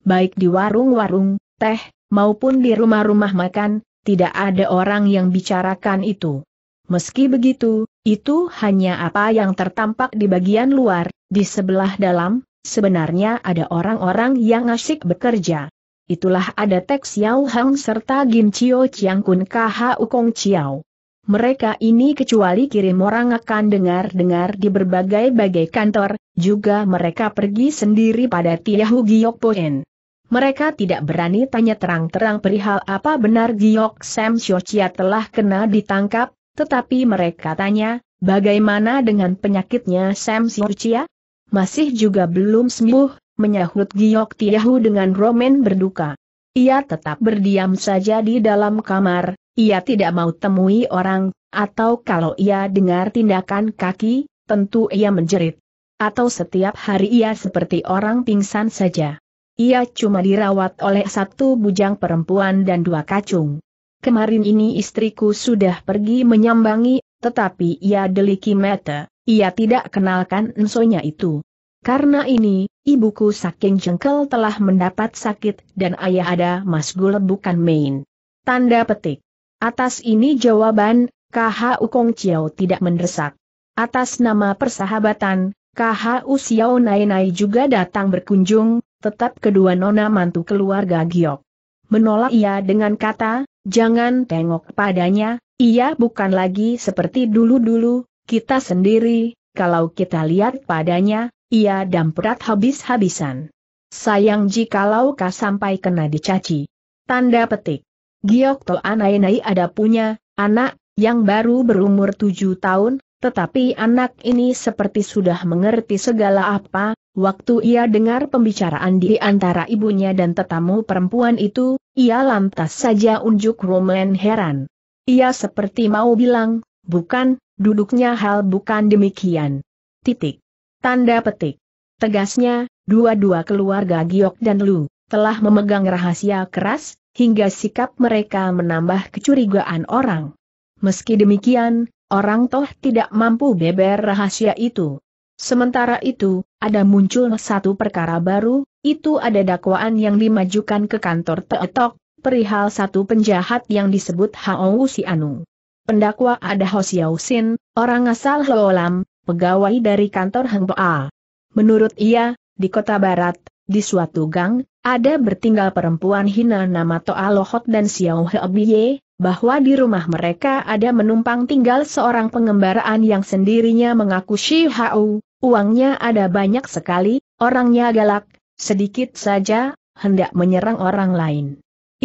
Baik di warung-warung, teh, maupun di rumah-rumah makan, tidak ada orang yang bicarakan itu. Meski begitu, itu hanya apa yang tertampak di bagian luar, di sebelah dalam, Sebenarnya ada orang-orang yang asyik bekerja. Itulah ada Tek Xiao Hang serta Gin Chio Chiang Kun Khu Kong Chiao. Mereka ini kecuali kirim orang akan dengar-dengar di berbagai-bagai kantor, juga mereka pergi sendiri pada Tiahu Giok Poen. Mereka tidak berani tanya terang-terang perihal apa benar Giok Sam Chia telah kena ditangkap, tetapi mereka tanya, bagaimana dengan penyakitnya Sam Chia? masih juga belum sembuh, menyahut Giok Tiahu dengan Roman berduka. Ia tetap berdiam saja di dalam kamar, ia tidak mau temui orang, atau kalau ia dengar tindakan kaki, tentu ia menjerit. Atau setiap hari ia seperti orang pingsan saja. Ia cuma dirawat oleh satu bujang perempuan dan dua kacung. Kemarin ini istriku sudah pergi menyambangi, tetapi ia deliki mata. Ia tidak kenalkan ensonya itu. Karena ini, ibuku saking jengkel telah mendapat sakit dan ayah ada mas gule bukan main. Tanda petik. Atas ini jawaban, KH Kong Chiao tidak mendesak. Atas nama persahabatan, KH Xiao Nai Nai juga datang berkunjung, tetap kedua nona mantu keluarga Giok. Menolak ia dengan kata, jangan tengok padanya, ia bukan lagi seperti dulu-dulu, kita sendiri, kalau kita lihat padanya, ia damprat habis-habisan. Sayang jikalau kau sampai kena dicaci. Tanda petik. Giok To Anainai ada punya, anak, yang baru berumur tujuh tahun, tetapi anak ini seperti sudah mengerti segala apa, waktu ia dengar pembicaraan di antara ibunya dan tetamu perempuan itu, ia lantas saja unjuk Roman heran. Ia seperti mau bilang, Bukan, duduknya hal bukan demikian. Titik. Tanda petik. Tegasnya, dua-dua keluarga Giok dan Lu, telah memegang rahasia keras, hingga sikap mereka menambah kecurigaan orang. Meski demikian, orang toh tidak mampu beber rahasia itu. Sementara itu, ada muncul satu perkara baru, itu ada dakwaan yang dimajukan ke kantor Teetok, perihal satu penjahat yang disebut Hao Anu. Pendakwa ada Ho Xiao Sin, orang asal Hoolam, pegawai dari kantor Heng A. Menurut ia, di kota barat, di suatu gang, ada bertinggal perempuan hina nama Toa Lohot dan Xiao Hebiye, bahwa di rumah mereka ada menumpang tinggal seorang pengembaraan yang sendirinya mengaku Shi Hao, uangnya ada banyak sekali, orangnya galak, sedikit saja, hendak menyerang orang lain.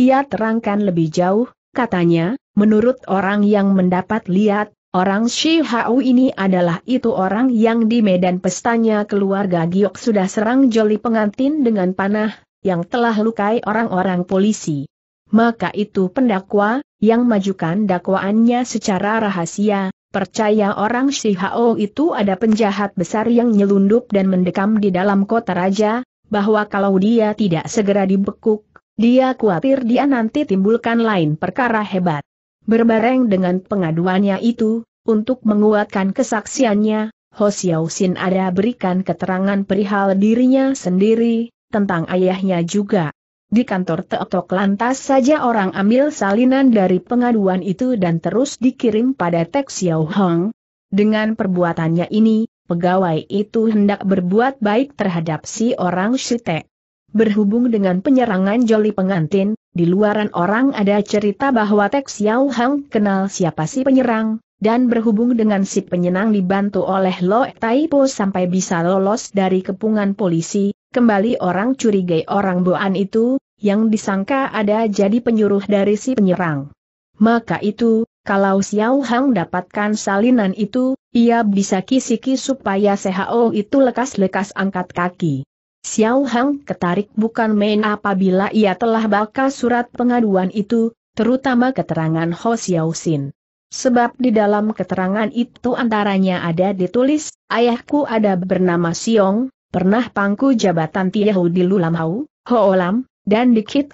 Ia terangkan lebih jauh, Katanya, menurut orang yang mendapat lihat, orang Shi Hao ini adalah itu orang yang di medan pestanya keluarga Giok sudah serang joli pengantin dengan panah, yang telah lukai orang-orang polisi. Maka itu pendakwa, yang majukan dakwaannya secara rahasia, percaya orang Shi Hao itu ada penjahat besar yang nyelundup dan mendekam di dalam kota raja, bahwa kalau dia tidak segera dibekuk, dia khawatir dia nanti timbulkan lain perkara hebat. Berbareng dengan pengaduannya itu, untuk menguatkan kesaksiannya, Ho Xiao Xin ada berikan keterangan perihal dirinya sendiri, tentang ayahnya juga. Di kantor Teotok lantas saja orang ambil salinan dari pengaduan itu dan terus dikirim pada Tek Xiao Hong. Dengan perbuatannya ini, pegawai itu hendak berbuat baik terhadap si orang Shitek. Berhubung dengan penyerangan Joli pengantin, di luaran orang ada cerita bahwa Tek Xiao Hang kenal siapa si penyerang, dan berhubung dengan si penyenang dibantu oleh Lo Taipo sampai bisa lolos dari kepungan polisi, kembali orang curigai orang Boan itu, yang disangka ada jadi penyuruh dari si penyerang. Maka itu, kalau Xiao Hang dapatkan salinan itu, ia bisa kisiki supaya Sehao itu lekas-lekas angkat kaki. Xiao Hang ketarik bukan main apabila ia telah baca surat pengaduan itu, terutama keterangan Ho Xiao Xin. Sebab di dalam keterangan itu antaranya ada ditulis, ayahku ada bernama Siong, pernah pangku jabatan Tiahu di Lulamhau, Hoolam, dan di Kit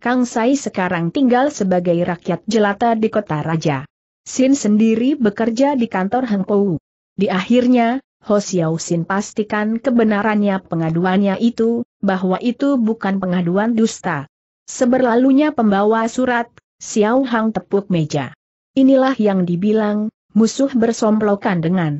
Kang Sai sekarang tinggal sebagai rakyat jelata di kota raja. Sin sendiri bekerja di kantor Hang Pou. Di akhirnya, Ho Xin pastikan kebenarannya pengaduannya itu, bahwa itu bukan pengaduan dusta. Seberlalunya pembawa surat, Xiao Hang tepuk meja. Inilah yang dibilang, musuh bersomplokan dengan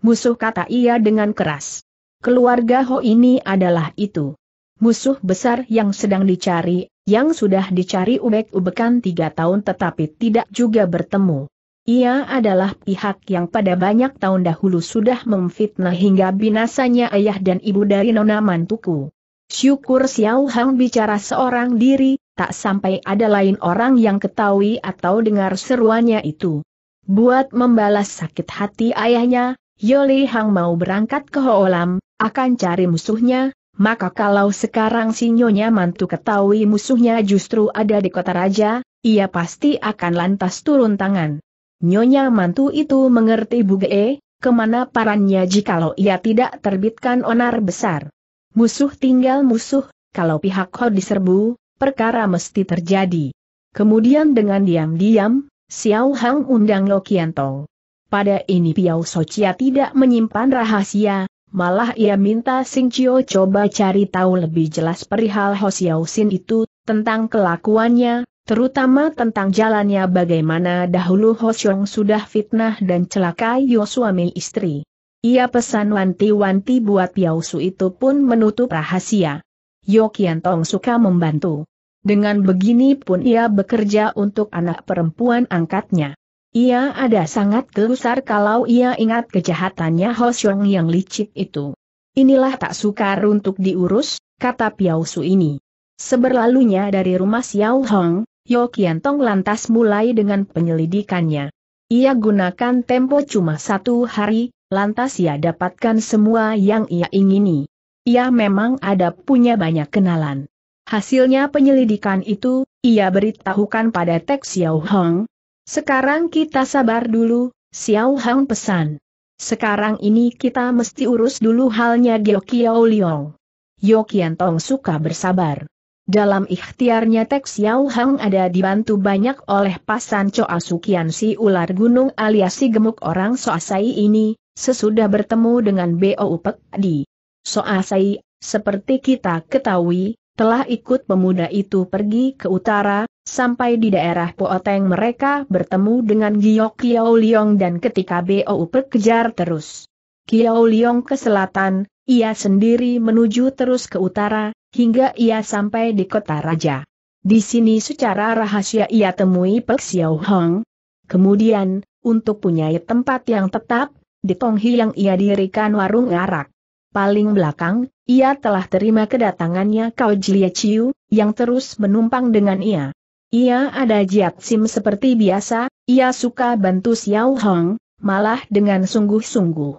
musuh kata ia dengan keras. Keluarga Ho ini adalah itu. Musuh besar yang sedang dicari, yang sudah dicari ubek-ubekan tiga tahun tetapi tidak juga bertemu. Ia adalah pihak yang pada banyak tahun dahulu sudah memfitnah hingga binasanya ayah dan ibu dari nona mantuku. Syukur Xiao Hang bicara seorang diri, tak sampai ada lain orang yang ketahui atau dengar seruannya itu. Buat membalas sakit hati ayahnya, Yoli Hang mau berangkat ke Hoolam, akan cari musuhnya, maka kalau sekarang si nyonya mantu ketahui musuhnya justru ada di kota raja, ia pasti akan lantas turun tangan. Nyonya mantu itu mengerti Buge, kemana parannya jikalau ia tidak terbitkan onar besar. Musuh tinggal musuh, kalau pihak Ho diserbu, perkara mesti terjadi. Kemudian dengan diam-diam, Xiao Hang undang Tong. Pada ini Piao Socia tidak menyimpan rahasia, malah ia minta Sing coba cari tahu lebih jelas perihal Ho Xiao Sin itu, tentang kelakuannya, terutama tentang jalannya bagaimana dahulu Hosyong sudah fitnah dan celakai Yo suami istri. Ia pesan wanti-wanti buat Yao Su itu pun menutup rahasia. Yo Kian Tong suka membantu. Dengan begini pun ia bekerja untuk anak perempuan angkatnya. Ia ada sangat gelusar kalau ia ingat kejahatannya Hosyong yang licik itu. Inilah tak sukar untuk diurus, kata Piao ini. Seberlalunya dari rumah Xiao Hong, Yo Tong lantas mulai dengan penyelidikannya. Ia gunakan tempo cuma satu hari, lantas ia dapatkan semua yang ia ingini. Ia memang ada punya banyak kenalan. Hasilnya penyelidikan itu, ia beritahukan pada Tek Xiao Hong. Sekarang kita sabar dulu, Xiao Hong pesan. Sekarang ini kita mesti urus dulu halnya Gyo Kiao Liong. Yo Kian Tong suka bersabar. Dalam ikhtiarnya Tek Xiao Hang ada dibantu banyak oleh pasan Choa Sukian si ular gunung alias si gemuk orang Soasai ini, sesudah bertemu dengan Bo Upek Di. Soasai, seperti kita ketahui, telah ikut pemuda itu pergi ke utara, sampai di daerah Pooteng mereka bertemu dengan Giok Kiao Liong dan ketika Bo Upek kejar terus. Kiao Liong ke selatan, ia sendiri menuju terus ke utara, hingga ia sampai di kota raja. Di sini secara rahasia ia temui Pek Xiao Hong. Kemudian, untuk punya tempat yang tetap, di Tonghi yang ia dirikan warung arak. Paling belakang, ia telah terima kedatangannya Kau Jie Chiu, yang terus menumpang dengan ia. Ia ada jiat sim seperti biasa, ia suka bantu Xiao Hong, malah dengan sungguh-sungguh.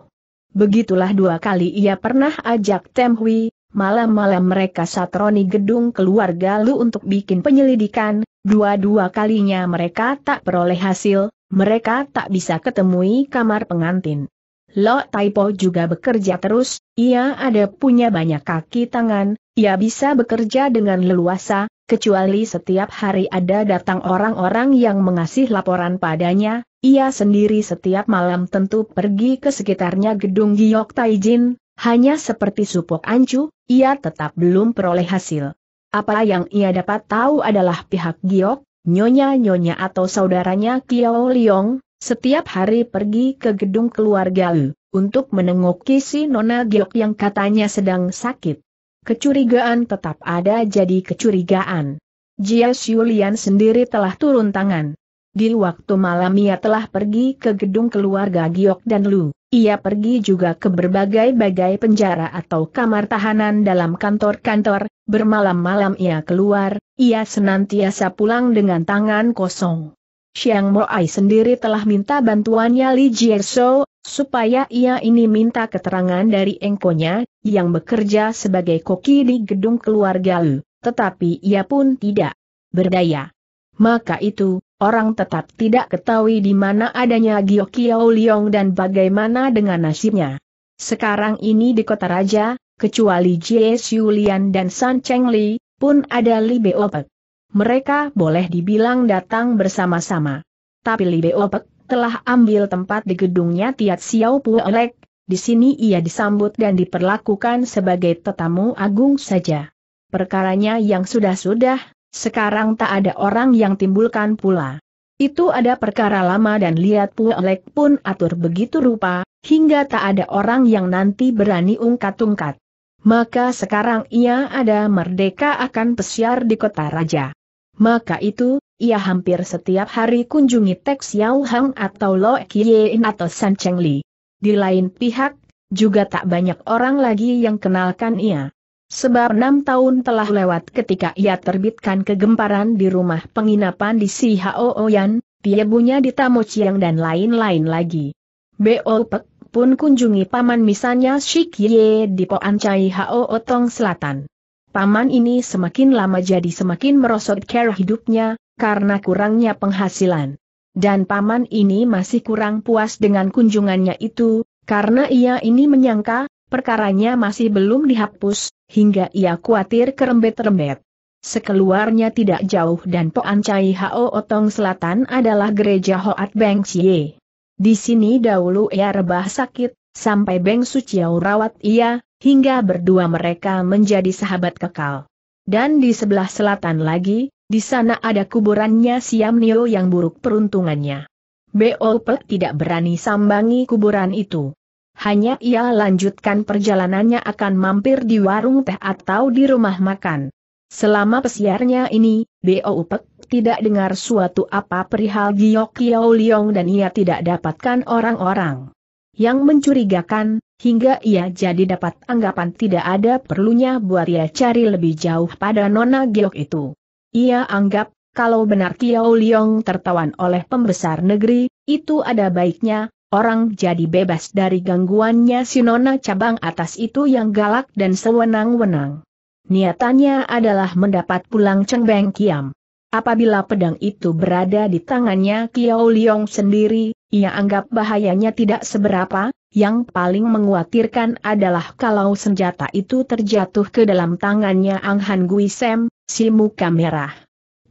Begitulah dua kali ia pernah ajak Tem Hui, malam-malam mereka satroni gedung keluarga Lu untuk bikin penyelidikan, dua-dua kalinya mereka tak peroleh hasil, mereka tak bisa ketemui kamar pengantin. Lo Taipo juga bekerja terus, ia ada punya banyak kaki tangan, ia bisa bekerja dengan leluasa, kecuali setiap hari ada datang orang-orang yang mengasih laporan padanya, ia sendiri setiap malam tentu pergi ke sekitarnya gedung Giok Taijin, hanya seperti supok ancu, ia tetap belum peroleh hasil. Apa yang ia dapat tahu adalah pihak Giok, nyonya-nyonya atau saudaranya Kiao Liong, setiap hari pergi ke gedung keluarga Lu, untuk menengok si Nona Giok yang katanya sedang sakit. Kecurigaan tetap ada jadi kecurigaan. Jia Xulian sendiri telah turun tangan. Di waktu malam ia telah pergi ke gedung keluarga Giok dan Lu. Ia pergi juga ke berbagai-bagai penjara atau kamar tahanan dalam kantor-kantor, bermalam-malam ia keluar, ia senantiasa pulang dengan tangan kosong. Xiang Moai sendiri telah minta bantuannya Li Jierso, supaya ia ini minta keterangan dari engkonya, yang bekerja sebagai koki di gedung keluarga Lu, tetapi ia pun tidak berdaya. Maka itu, Orang tetap tidak ketahui di mana adanya Gio Kiao Liong dan bagaimana dengan nasibnya. Sekarang ini di kota raja, kecuali Jie Lian dan San Cheng Li, pun ada Li Beopek. Mereka boleh dibilang datang bersama-sama. Tapi Li Beopek telah ambil tempat di gedungnya Tiat Xiao Puelek, di sini ia disambut dan diperlakukan sebagai tetamu agung saja. Perkaranya yang sudah-sudah, sekarang tak ada orang yang timbulkan pula. Itu ada perkara lama dan lihat Puolek pun atur begitu rupa, hingga tak ada orang yang nanti berani ungkat-ungkat. Maka sekarang ia ada merdeka akan pesiar di kota raja. Maka itu, ia hampir setiap hari kunjungi Tek Xiao Hang atau Lo Kiein atau San Cheng Li. Di lain pihak, juga tak banyak orang lagi yang kenalkan ia. Sebab enam tahun telah lewat ketika ia terbitkan kegemparan di rumah penginapan di Si Hooyan, Tiebunya di Tamo Chiang dan lain-lain lagi. Bo Pek pun kunjungi paman misalnya Shikye di Chai Hao Otong Selatan. Paman ini semakin lama jadi semakin merosot care hidupnya, karena kurangnya penghasilan. Dan paman ini masih kurang puas dengan kunjungannya itu, karena ia ini menyangka, perkaranya masih belum dihapus, hingga ia khawatir kerembet-rembet. Sekeluarnya tidak jauh dan Poan Chai Hao Otong Selatan adalah gereja Hoat Beng Chie. Di sini dahulu ia rebah sakit, sampai Beng Suciau rawat ia, hingga berdua mereka menjadi sahabat kekal. Dan di sebelah selatan lagi, di sana ada kuburannya Siam Nio yang buruk peruntungannya. Bo Pek tidak berani sambangi kuburan itu hanya ia lanjutkan perjalanannya akan mampir di warung teh atau di rumah makan. Selama pesiarnya ini, Bo Upek tidak dengar suatu apa perihal Giok Kiao Liong dan ia tidak dapatkan orang-orang yang mencurigakan, hingga ia jadi dapat anggapan tidak ada perlunya buat ia cari lebih jauh pada Nona Giok itu. Ia anggap, kalau benar Kiao Liong tertawan oleh pembesar negeri, itu ada baiknya, orang jadi bebas dari gangguannya si nona cabang atas itu yang galak dan sewenang-wenang. Niatannya adalah mendapat pulang Cheng Kiam. Apabila pedang itu berada di tangannya Kiao Liong sendiri, ia anggap bahayanya tidak seberapa, yang paling menguatirkan adalah kalau senjata itu terjatuh ke dalam tangannya Ang Han Gui Sem, si muka merah.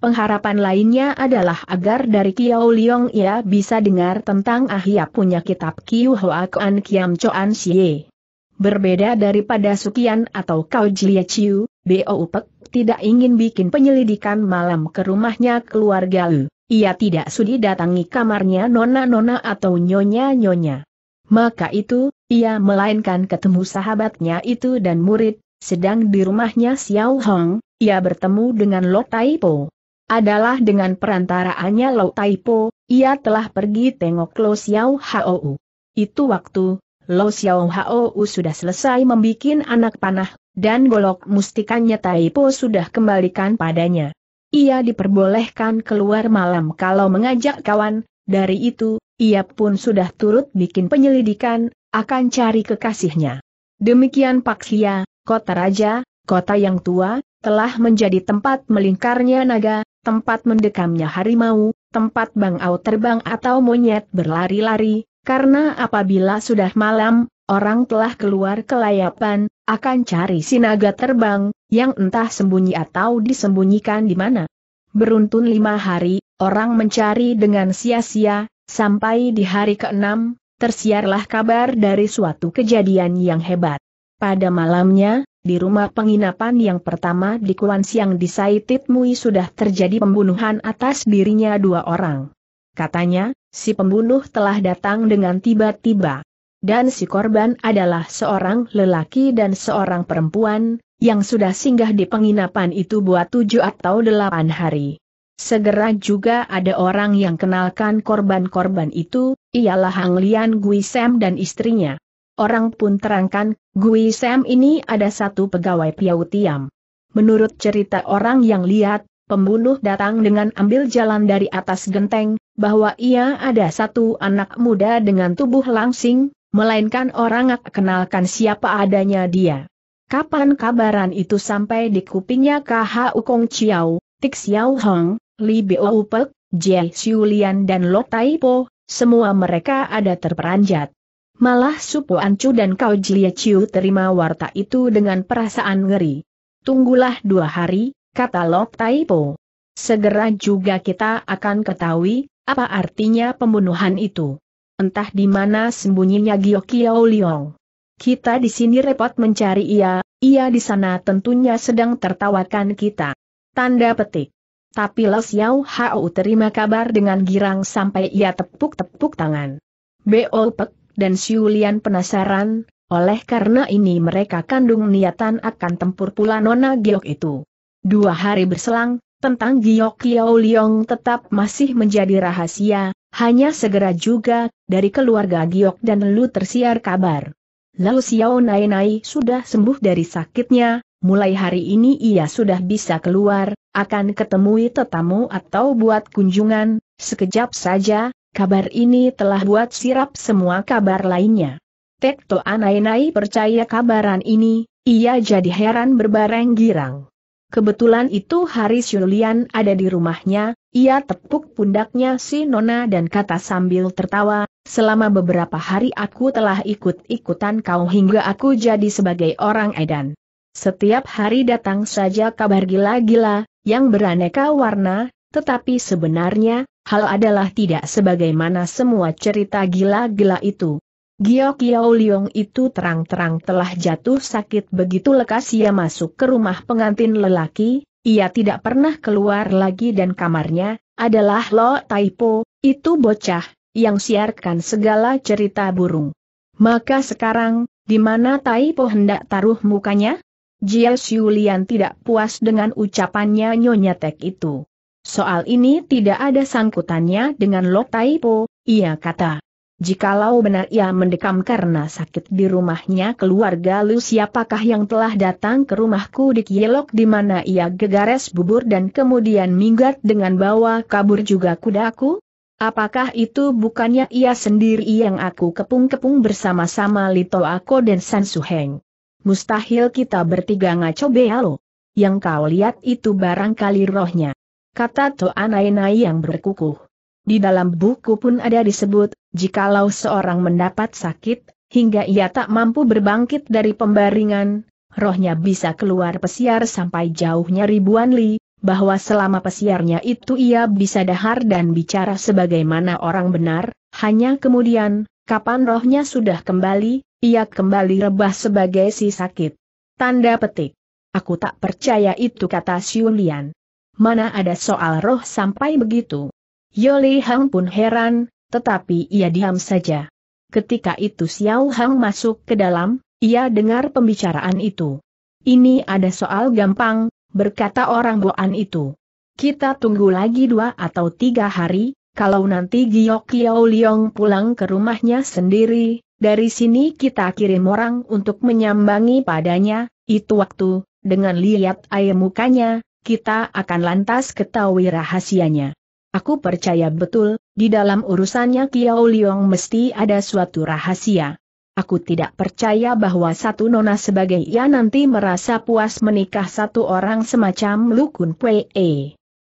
Pengharapan lainnya adalah agar dari Kiau Liong ia bisa dengar tentang Ahia punya kitab Kiu Hoa Kuan Kiam Choan Xie. Berbeda daripada Sukian atau Kau Jie Chiu, Bo Upek tidak ingin bikin penyelidikan malam ke rumahnya keluarga Lu. Ia tidak sudi datangi kamarnya nona-nona atau nyonya-nyonya. Maka itu, ia melainkan ketemu sahabatnya itu dan murid, sedang di rumahnya Xiao Hong, ia bertemu dengan Lo Tai Po adalah dengan perantaraannya Lau Taipo, ia telah pergi tengok Lo Xiao Hou. Itu waktu, Lo Xiao Hou sudah selesai membuat anak panah, dan golok mustikanya Taipo sudah kembalikan padanya. Ia diperbolehkan keluar malam kalau mengajak kawan, dari itu, ia pun sudah turut bikin penyelidikan, akan cari kekasihnya. Demikian Paksia, kota raja, kota yang tua, telah menjadi tempat melingkarnya naga, tempat mendekamnya harimau, tempat bangau terbang atau monyet berlari-lari, karena apabila sudah malam, orang telah keluar kelayapan, akan cari sinaga terbang, yang entah sembunyi atau disembunyikan di mana. Beruntun lima hari, orang mencari dengan sia-sia, sampai di hari keenam, tersiarlah kabar dari suatu kejadian yang hebat. Pada malamnya, di rumah penginapan yang pertama di Kuan Siang di Saitit Mui sudah terjadi pembunuhan atas dirinya dua orang. Katanya, si pembunuh telah datang dengan tiba-tiba. Dan si korban adalah seorang lelaki dan seorang perempuan, yang sudah singgah di penginapan itu buat tujuh atau delapan hari. Segera juga ada orang yang kenalkan korban-korban itu, ialah Hang Lian Guisem dan istrinya. Orang pun terangkan, Gui Sam ini ada satu pegawai Piau Tiam. Menurut cerita orang yang lihat, pembunuh datang dengan ambil jalan dari atas genteng, bahwa ia ada satu anak muda dengan tubuh langsing, melainkan orang kenalkan siapa adanya dia. Kapan kabaran itu sampai di kupingnya KH Ukong Chiao, Tik Xiao Hong, Li Beo Upek, Jie Lian dan Lo Tai Po, semua mereka ada terperanjat. Malah Supo Ancu dan Kau Jia Chiu terima warta itu dengan perasaan ngeri. Tunggulah dua hari, kata Lok Taipo. Segera juga kita akan ketahui, apa artinya pembunuhan itu. Entah di mana sembunyinya Kiao Liong. Kita di sini repot mencari ia, ia di sana tentunya sedang tertawakan kita. Tanda petik. Tapi Lo Xiao Hao terima kabar dengan girang sampai ia tepuk-tepuk tangan. Beol Pek, dan Siulian penasaran, oleh karena ini mereka kandung niatan akan tempur pula Nona Giok itu. Dua hari berselang, tentang Giok Kiao Liong tetap masih menjadi rahasia, hanya segera juga, dari keluarga Giok dan Lu tersiar kabar. Lalu Xiao Nai Nai sudah sembuh dari sakitnya, mulai hari ini ia sudah bisa keluar, akan ketemui tetamu atau buat kunjungan, sekejap saja, Kabar ini telah buat sirap semua kabar lainnya. Tekto anai anai percaya kabaran ini, ia jadi heran berbareng girang. Kebetulan itu hari Yulian ada di rumahnya, ia tepuk pundaknya si Nona dan kata sambil tertawa, selama beberapa hari aku telah ikut-ikutan kau hingga aku jadi sebagai orang edan. Setiap hari datang saja kabar gila-gila, yang beraneka warna, tetapi sebenarnya, hal adalah tidak sebagaimana semua cerita gila-gila itu. Gio Kiao Liong itu terang-terang telah jatuh sakit begitu lekas ia masuk ke rumah pengantin lelaki, ia tidak pernah keluar lagi dan kamarnya, adalah Lo Taipo, itu bocah, yang siarkan segala cerita burung. Maka sekarang, di mana Taipo hendak taruh mukanya? Jiao Lian tidak puas dengan ucapannya Nyonya Tek itu. Soal ini tidak ada sangkutannya dengan Lok Taipo, ia kata. Jikalau benar ia mendekam karena sakit di rumahnya keluarga Lu siapakah yang telah datang ke rumahku di Kielok di mana ia gegares bubur dan kemudian minggat dengan bawa kabur juga kudaku? Apakah itu bukannya ia sendiri yang aku kepung-kepung bersama-sama Lito Ako dan San Sansuheng? Mustahil kita bertiga ngaco bealo. Yang kau lihat itu barangkali rohnya kata Toanainai yang berkukuh. Di dalam buku pun ada disebut, jikalau seorang mendapat sakit, hingga ia tak mampu berbangkit dari pembaringan, rohnya bisa keluar pesiar sampai jauhnya ribuan li, bahwa selama pesiarnya itu ia bisa dahar dan bicara sebagaimana orang benar, hanya kemudian, kapan rohnya sudah kembali, ia kembali rebah sebagai si sakit. Tanda petik. Aku tak percaya itu kata Siulian mana ada soal roh sampai begitu. Yoli Hang pun heran, tetapi ia diam saja. Ketika itu Xiao Hang masuk ke dalam, ia dengar pembicaraan itu. Ini ada soal gampang, berkata orang Boan itu. Kita tunggu lagi dua atau tiga hari, kalau nanti Giok Kiao Liong pulang ke rumahnya sendiri, dari sini kita kirim orang untuk menyambangi padanya, itu waktu, dengan lihat ayam mukanya, kita akan lantas ketahui rahasianya. Aku percaya betul, di dalam urusannya Kiao Liong mesti ada suatu rahasia. Aku tidak percaya bahwa satu nona sebagai ia nanti merasa puas menikah satu orang semacam Lukun Pue.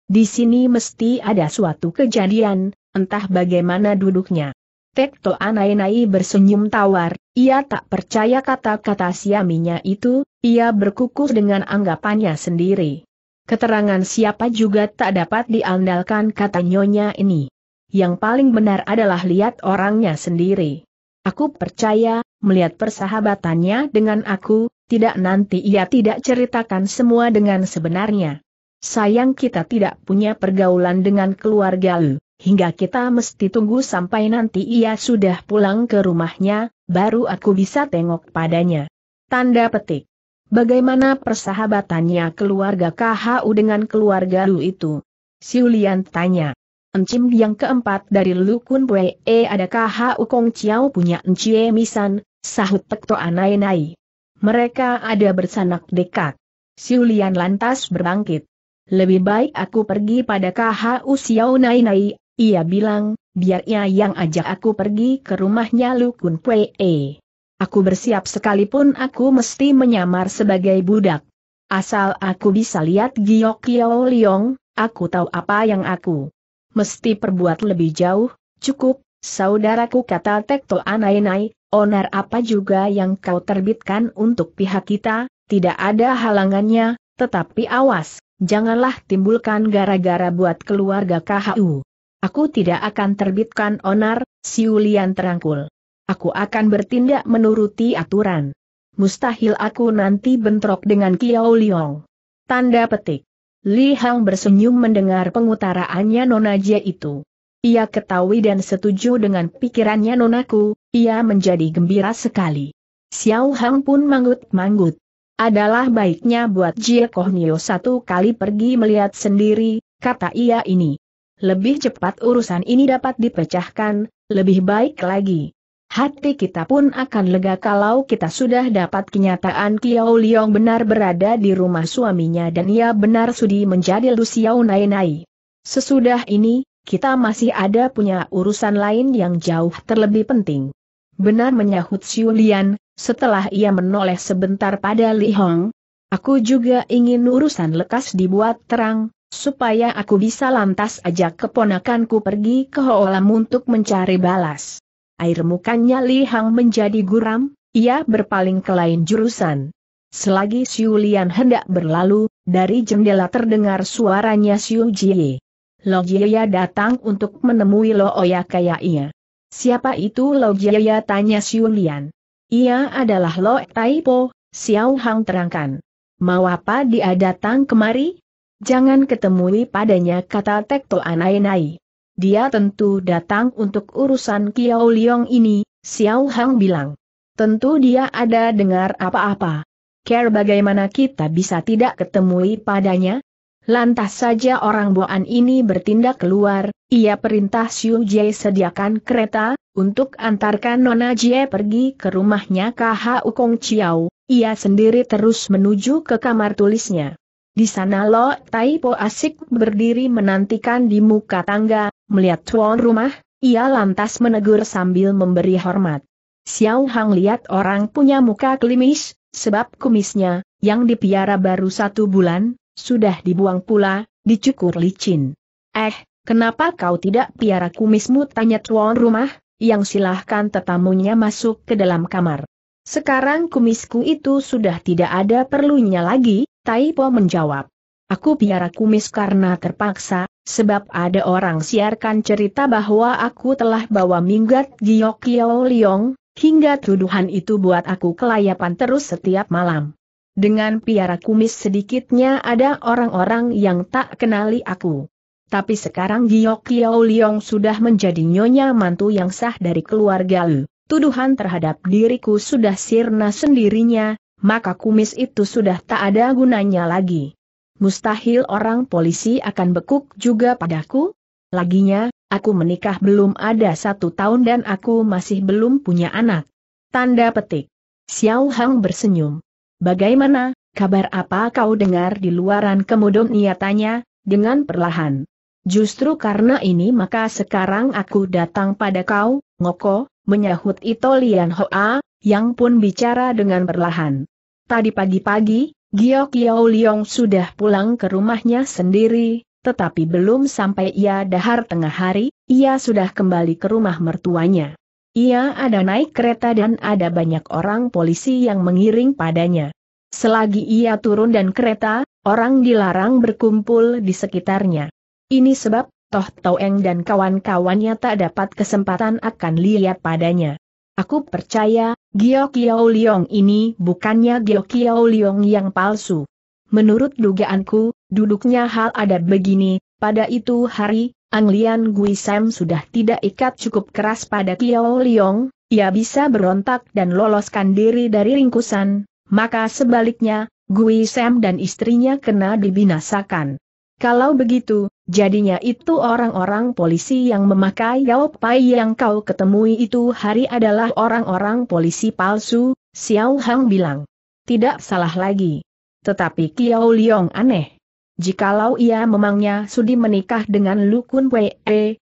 Di sini mesti ada suatu kejadian, entah bagaimana duduknya. Tekto Anai-Nai bersenyum tawar, ia tak percaya kata-kata siaminya itu, ia berkukuh dengan anggapannya sendiri. Keterangan siapa juga tak dapat diandalkan kata nyonya ini. Yang paling benar adalah lihat orangnya sendiri. Aku percaya, melihat persahabatannya dengan aku, tidak nanti ia tidak ceritakan semua dengan sebenarnya. Sayang kita tidak punya pergaulan dengan keluarga Lu, hingga kita mesti tunggu sampai nanti ia sudah pulang ke rumahnya, baru aku bisa tengok padanya. Tanda petik. Bagaimana persahabatannya keluarga KHU dengan keluarga Lu itu? Siulian tanya. Encim yang keempat dari Lu Kun Pue e, ada KHU Kong Chiao punya Encie Misan, sahut Tekto Anai Nai. Mereka ada bersanak dekat. Siulian lantas berbangkit. Lebih baik aku pergi pada KHU Xiao Nai Nai, ia bilang, biar ia yang ajak aku pergi ke rumahnya Lu Kun Pue. E. Aku bersiap sekalipun aku mesti menyamar sebagai budak. Asal aku bisa lihat Giok Kyo Liong, aku tahu apa yang aku mesti perbuat lebih jauh, cukup, saudaraku kata Tekto Anainai, onar apa juga yang kau terbitkan untuk pihak kita, tidak ada halangannya, tetapi awas, janganlah timbulkan gara-gara buat keluarga KHU. Aku tidak akan terbitkan onar, Siulian terangkul. Aku akan bertindak menuruti aturan. Mustahil aku nanti bentrok dengan Kiao Liong. Tanda petik. Li Hang bersenyum mendengar pengutaraannya Nona Jie itu. Ia ketahui dan setuju dengan pikirannya nonaku, ia menjadi gembira sekali. Xiao Hang pun manggut-manggut. Adalah baiknya buat Jie Koh Kohnio satu kali pergi melihat sendiri, kata ia ini. Lebih cepat urusan ini dapat dipecahkan, lebih baik lagi. Hati kita pun akan lega kalau kita sudah dapat kenyataan Kiao Liong benar berada di rumah suaminya dan ia benar sudi menjadi Lu Xiao Nai Nai. Sesudah ini, kita masih ada punya urusan lain yang jauh terlebih penting. Benar menyahut Xiu Lian, setelah ia menoleh sebentar pada Li Hong. Aku juga ingin urusan lekas dibuat terang, supaya aku bisa lantas ajak keponakanku pergi ke Hoolam untuk mencari balas air mukanya lihang menjadi guram, ia berpaling ke lain jurusan. Selagi Siu Lian hendak berlalu, dari jendela terdengar suaranya Siu Jie. Lo Ya datang untuk menemui Lo Oya kaya ia. Siapa itu Lo Ya? tanya Siu Lian. Ia adalah Lo Taipo, Xiao Hang terangkan. Mau apa dia datang kemari? Jangan ketemui padanya kata Tekto Anai Nai. Dia tentu datang untuk urusan Kiao Liong ini, Xiao Hang bilang. Tentu dia ada dengar apa-apa. Ker bagaimana kita bisa tidak ketemui padanya? Lantas saja orang Boan ini bertindak keluar, ia perintah Xiu Jie sediakan kereta, untuk antarkan Nona Jie pergi ke rumahnya KH Ukong Chiao, ia sendiri terus menuju ke kamar tulisnya. Di sana Lo Tai Po asik berdiri menantikan di muka tangga, melihat tuan rumah, ia lantas menegur sambil memberi hormat. Xiao Hang lihat orang punya muka klimis, sebab kumisnya, yang dipiara baru satu bulan, sudah dibuang pula, dicukur licin. Eh, kenapa kau tidak piara kumismu tanya tuan rumah, yang silahkan tetamunya masuk ke dalam kamar. Sekarang kumisku itu sudah tidak ada perlunya lagi, Taipo menjawab. Aku biara kumis karena terpaksa, sebab ada orang siarkan cerita bahwa aku telah bawa minggat Giok Kiao Liong, hingga tuduhan itu buat aku kelayapan terus setiap malam. Dengan piara kumis sedikitnya ada orang-orang yang tak kenali aku. Tapi sekarang Giok Kiao Liong sudah menjadi nyonya mantu yang sah dari keluarga Lu. Tuduhan terhadap diriku sudah sirna sendirinya, maka kumis itu sudah tak ada gunanya lagi. Mustahil orang polisi akan bekuk juga padaku? Laginya, aku menikah belum ada satu tahun dan aku masih belum punya anak. Tanda petik. Xiao Hang bersenyum. Bagaimana, kabar apa kau dengar di luaran kemudung ia tanya, dengan perlahan. Justru karena ini maka sekarang aku datang pada kau, Ngoko, menyahut Itolian Hoa, yang pun bicara dengan perlahan. Tadi pagi-pagi, Gio Kiao Liong sudah pulang ke rumahnya sendiri, tetapi belum sampai ia dahar tengah hari, ia sudah kembali ke rumah mertuanya. Ia ada naik kereta dan ada banyak orang polisi yang mengiring padanya. Selagi ia turun dan kereta, orang dilarang berkumpul di sekitarnya. Ini sebab, Toh Toeng dan kawan-kawannya tak dapat kesempatan akan lihat padanya. Aku percaya, Gio Kiao Liong ini bukannya Gio Kiao Liong yang palsu. Menurut dugaanku, duduknya hal ada begini, pada itu hari, Anglian Gui Sam sudah tidak ikat cukup keras pada Kiao Liong, ia bisa berontak dan loloskan diri dari ringkusan, maka sebaliknya, Gui Sam dan istrinya kena dibinasakan. Kalau begitu, jadinya itu orang-orang polisi yang memakai Yao Pai yang kau ketemui itu hari adalah orang-orang polisi palsu, Xiao Hang bilang. Tidak salah lagi. Tetapi Kiao Liong aneh. Jikalau ia memangnya sudi menikah dengan Lu Kun Wei,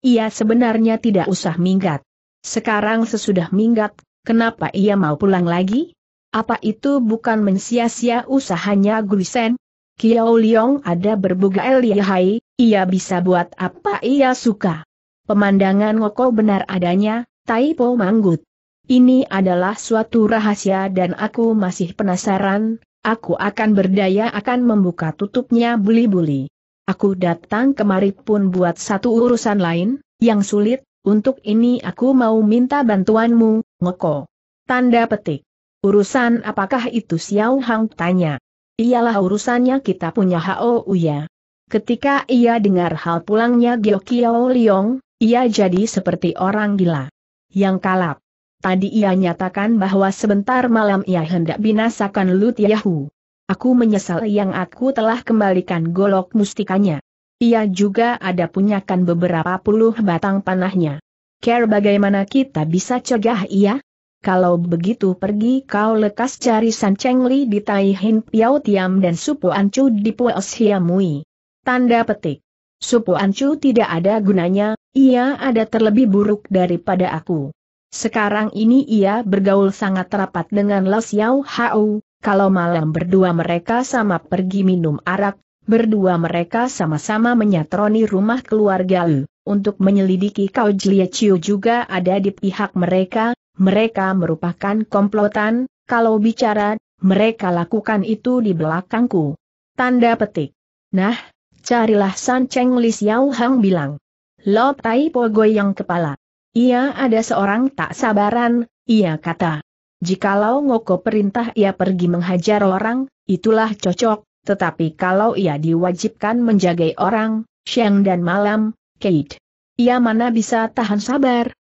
ia sebenarnya tidak usah minggat. Sekarang sesudah minggat, kenapa ia mau pulang lagi? Apa itu bukan mensia-sia usahanya Sen? Kiao Liong ada berbuga lihai, ia bisa buat apa ia suka. Pemandangan Ngoko benar adanya, Taipo Manggut. Ini adalah suatu rahasia dan aku masih penasaran, aku akan berdaya akan membuka tutupnya buli-buli. Aku datang kemari pun buat satu urusan lain, yang sulit, untuk ini aku mau minta bantuanmu, Ngoko. Tanda petik. Urusan apakah itu Xiao Hang tanya. Ialah urusannya kita punya Hao Uya. Ketika ia dengar hal pulangnya Gyeokyo Liong, ia jadi seperti orang gila. Yang kalap. Tadi ia nyatakan bahwa sebentar malam ia hendak binasakan Lut Yahu. Aku menyesal yang aku telah kembalikan golok mustikanya. Ia juga ada punyakan beberapa puluh batang panahnya. Care bagaimana kita bisa cegah ia? Kalau begitu pergi kau lekas cari San Cheng Li di Tai Hin Piao Tiam dan Supu Ancu di Puos Hiamui. Tanda petik. Supu Ancu tidak ada gunanya, ia ada terlebih buruk daripada aku. Sekarang ini ia bergaul sangat rapat dengan Lo Xiao Hao, kalau malam berdua mereka sama pergi minum arak, berdua mereka sama-sama menyatroni rumah keluarga Lu. Untuk menyelidiki Kau Jia Chiu juga ada di pihak mereka, mereka merupakan komplotan, kalau bicara, mereka lakukan itu di belakangku. Tanda petik. Nah, carilah San Cheng Li Xiao Hang bilang. Lo Tai Po goyang kepala. Ia ada seorang tak sabaran, ia kata. Jikalau Ngoko perintah ia pergi menghajar orang, itulah cocok, tetapi kalau ia diwajibkan menjaga orang, siang dan malam, Kate. Ia mana bisa tahan sabar?